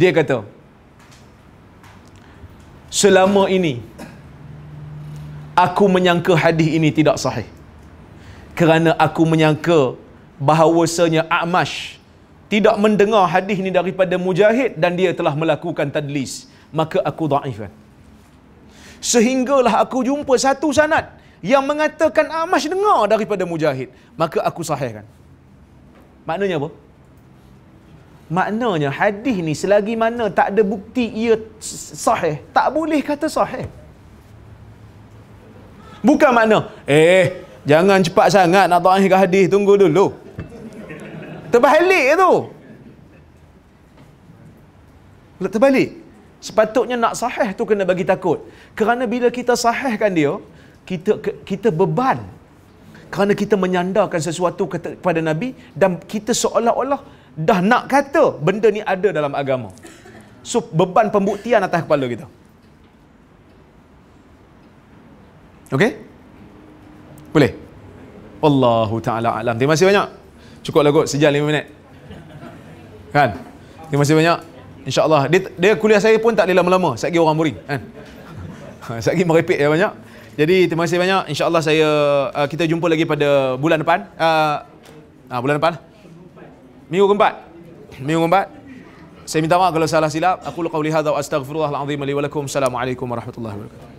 Dia kata, selama ini aku menyangka hadis ini tidak sahih kerana aku menyangka bahawasanya Amash tidak mendengar hadis ini daripada Mujahid dan dia telah melakukan tadlis maka aku daifan sehinggalah aku jumpa satu sanad yang mengatakan Amash dengar daripada Mujahid maka aku sahihkan maknanya apa maknanya hadis ini selagi mana tak ada bukti ia sahih tak boleh kata sahih Bukan makna, eh, jangan cepat sangat nak tahu akhir hadis, tunggu dulu. Terbalik tu. Terbalik. Sepatutnya nak sahih tu kena bagi takut. Kerana bila kita sahihkan dia, kita kita beban. Kerana kita menyandarkan sesuatu kepada Nabi dan kita seolah-olah dah nak kata benda ni ada dalam agama. So beban pembuktian atas kepala kita. Gitu. Okay, Boleh? Allahu ta'ala alam. Terima kasih banyak. Cukuplah kot sejak lima minit. Kan? Terima kasih banyak. InsyaAllah. Dia, dia kuliah saya pun tak boleh lama-lama. Sekejap lagi orang boring. Kan? Sekejap lagi merepek yang banyak. Jadi terima kasih banyak. InsyaAllah saya, uh, kita jumpa lagi pada bulan depan. Uh, uh, bulan depan. Minggu keempat. Minggu keempat. Saya minta maaf kalau salah silap. Aku lukau lihadha wa astaghfirullahaladzim li walakum. Assalamualaikum warahmatullahi wabarakatuh.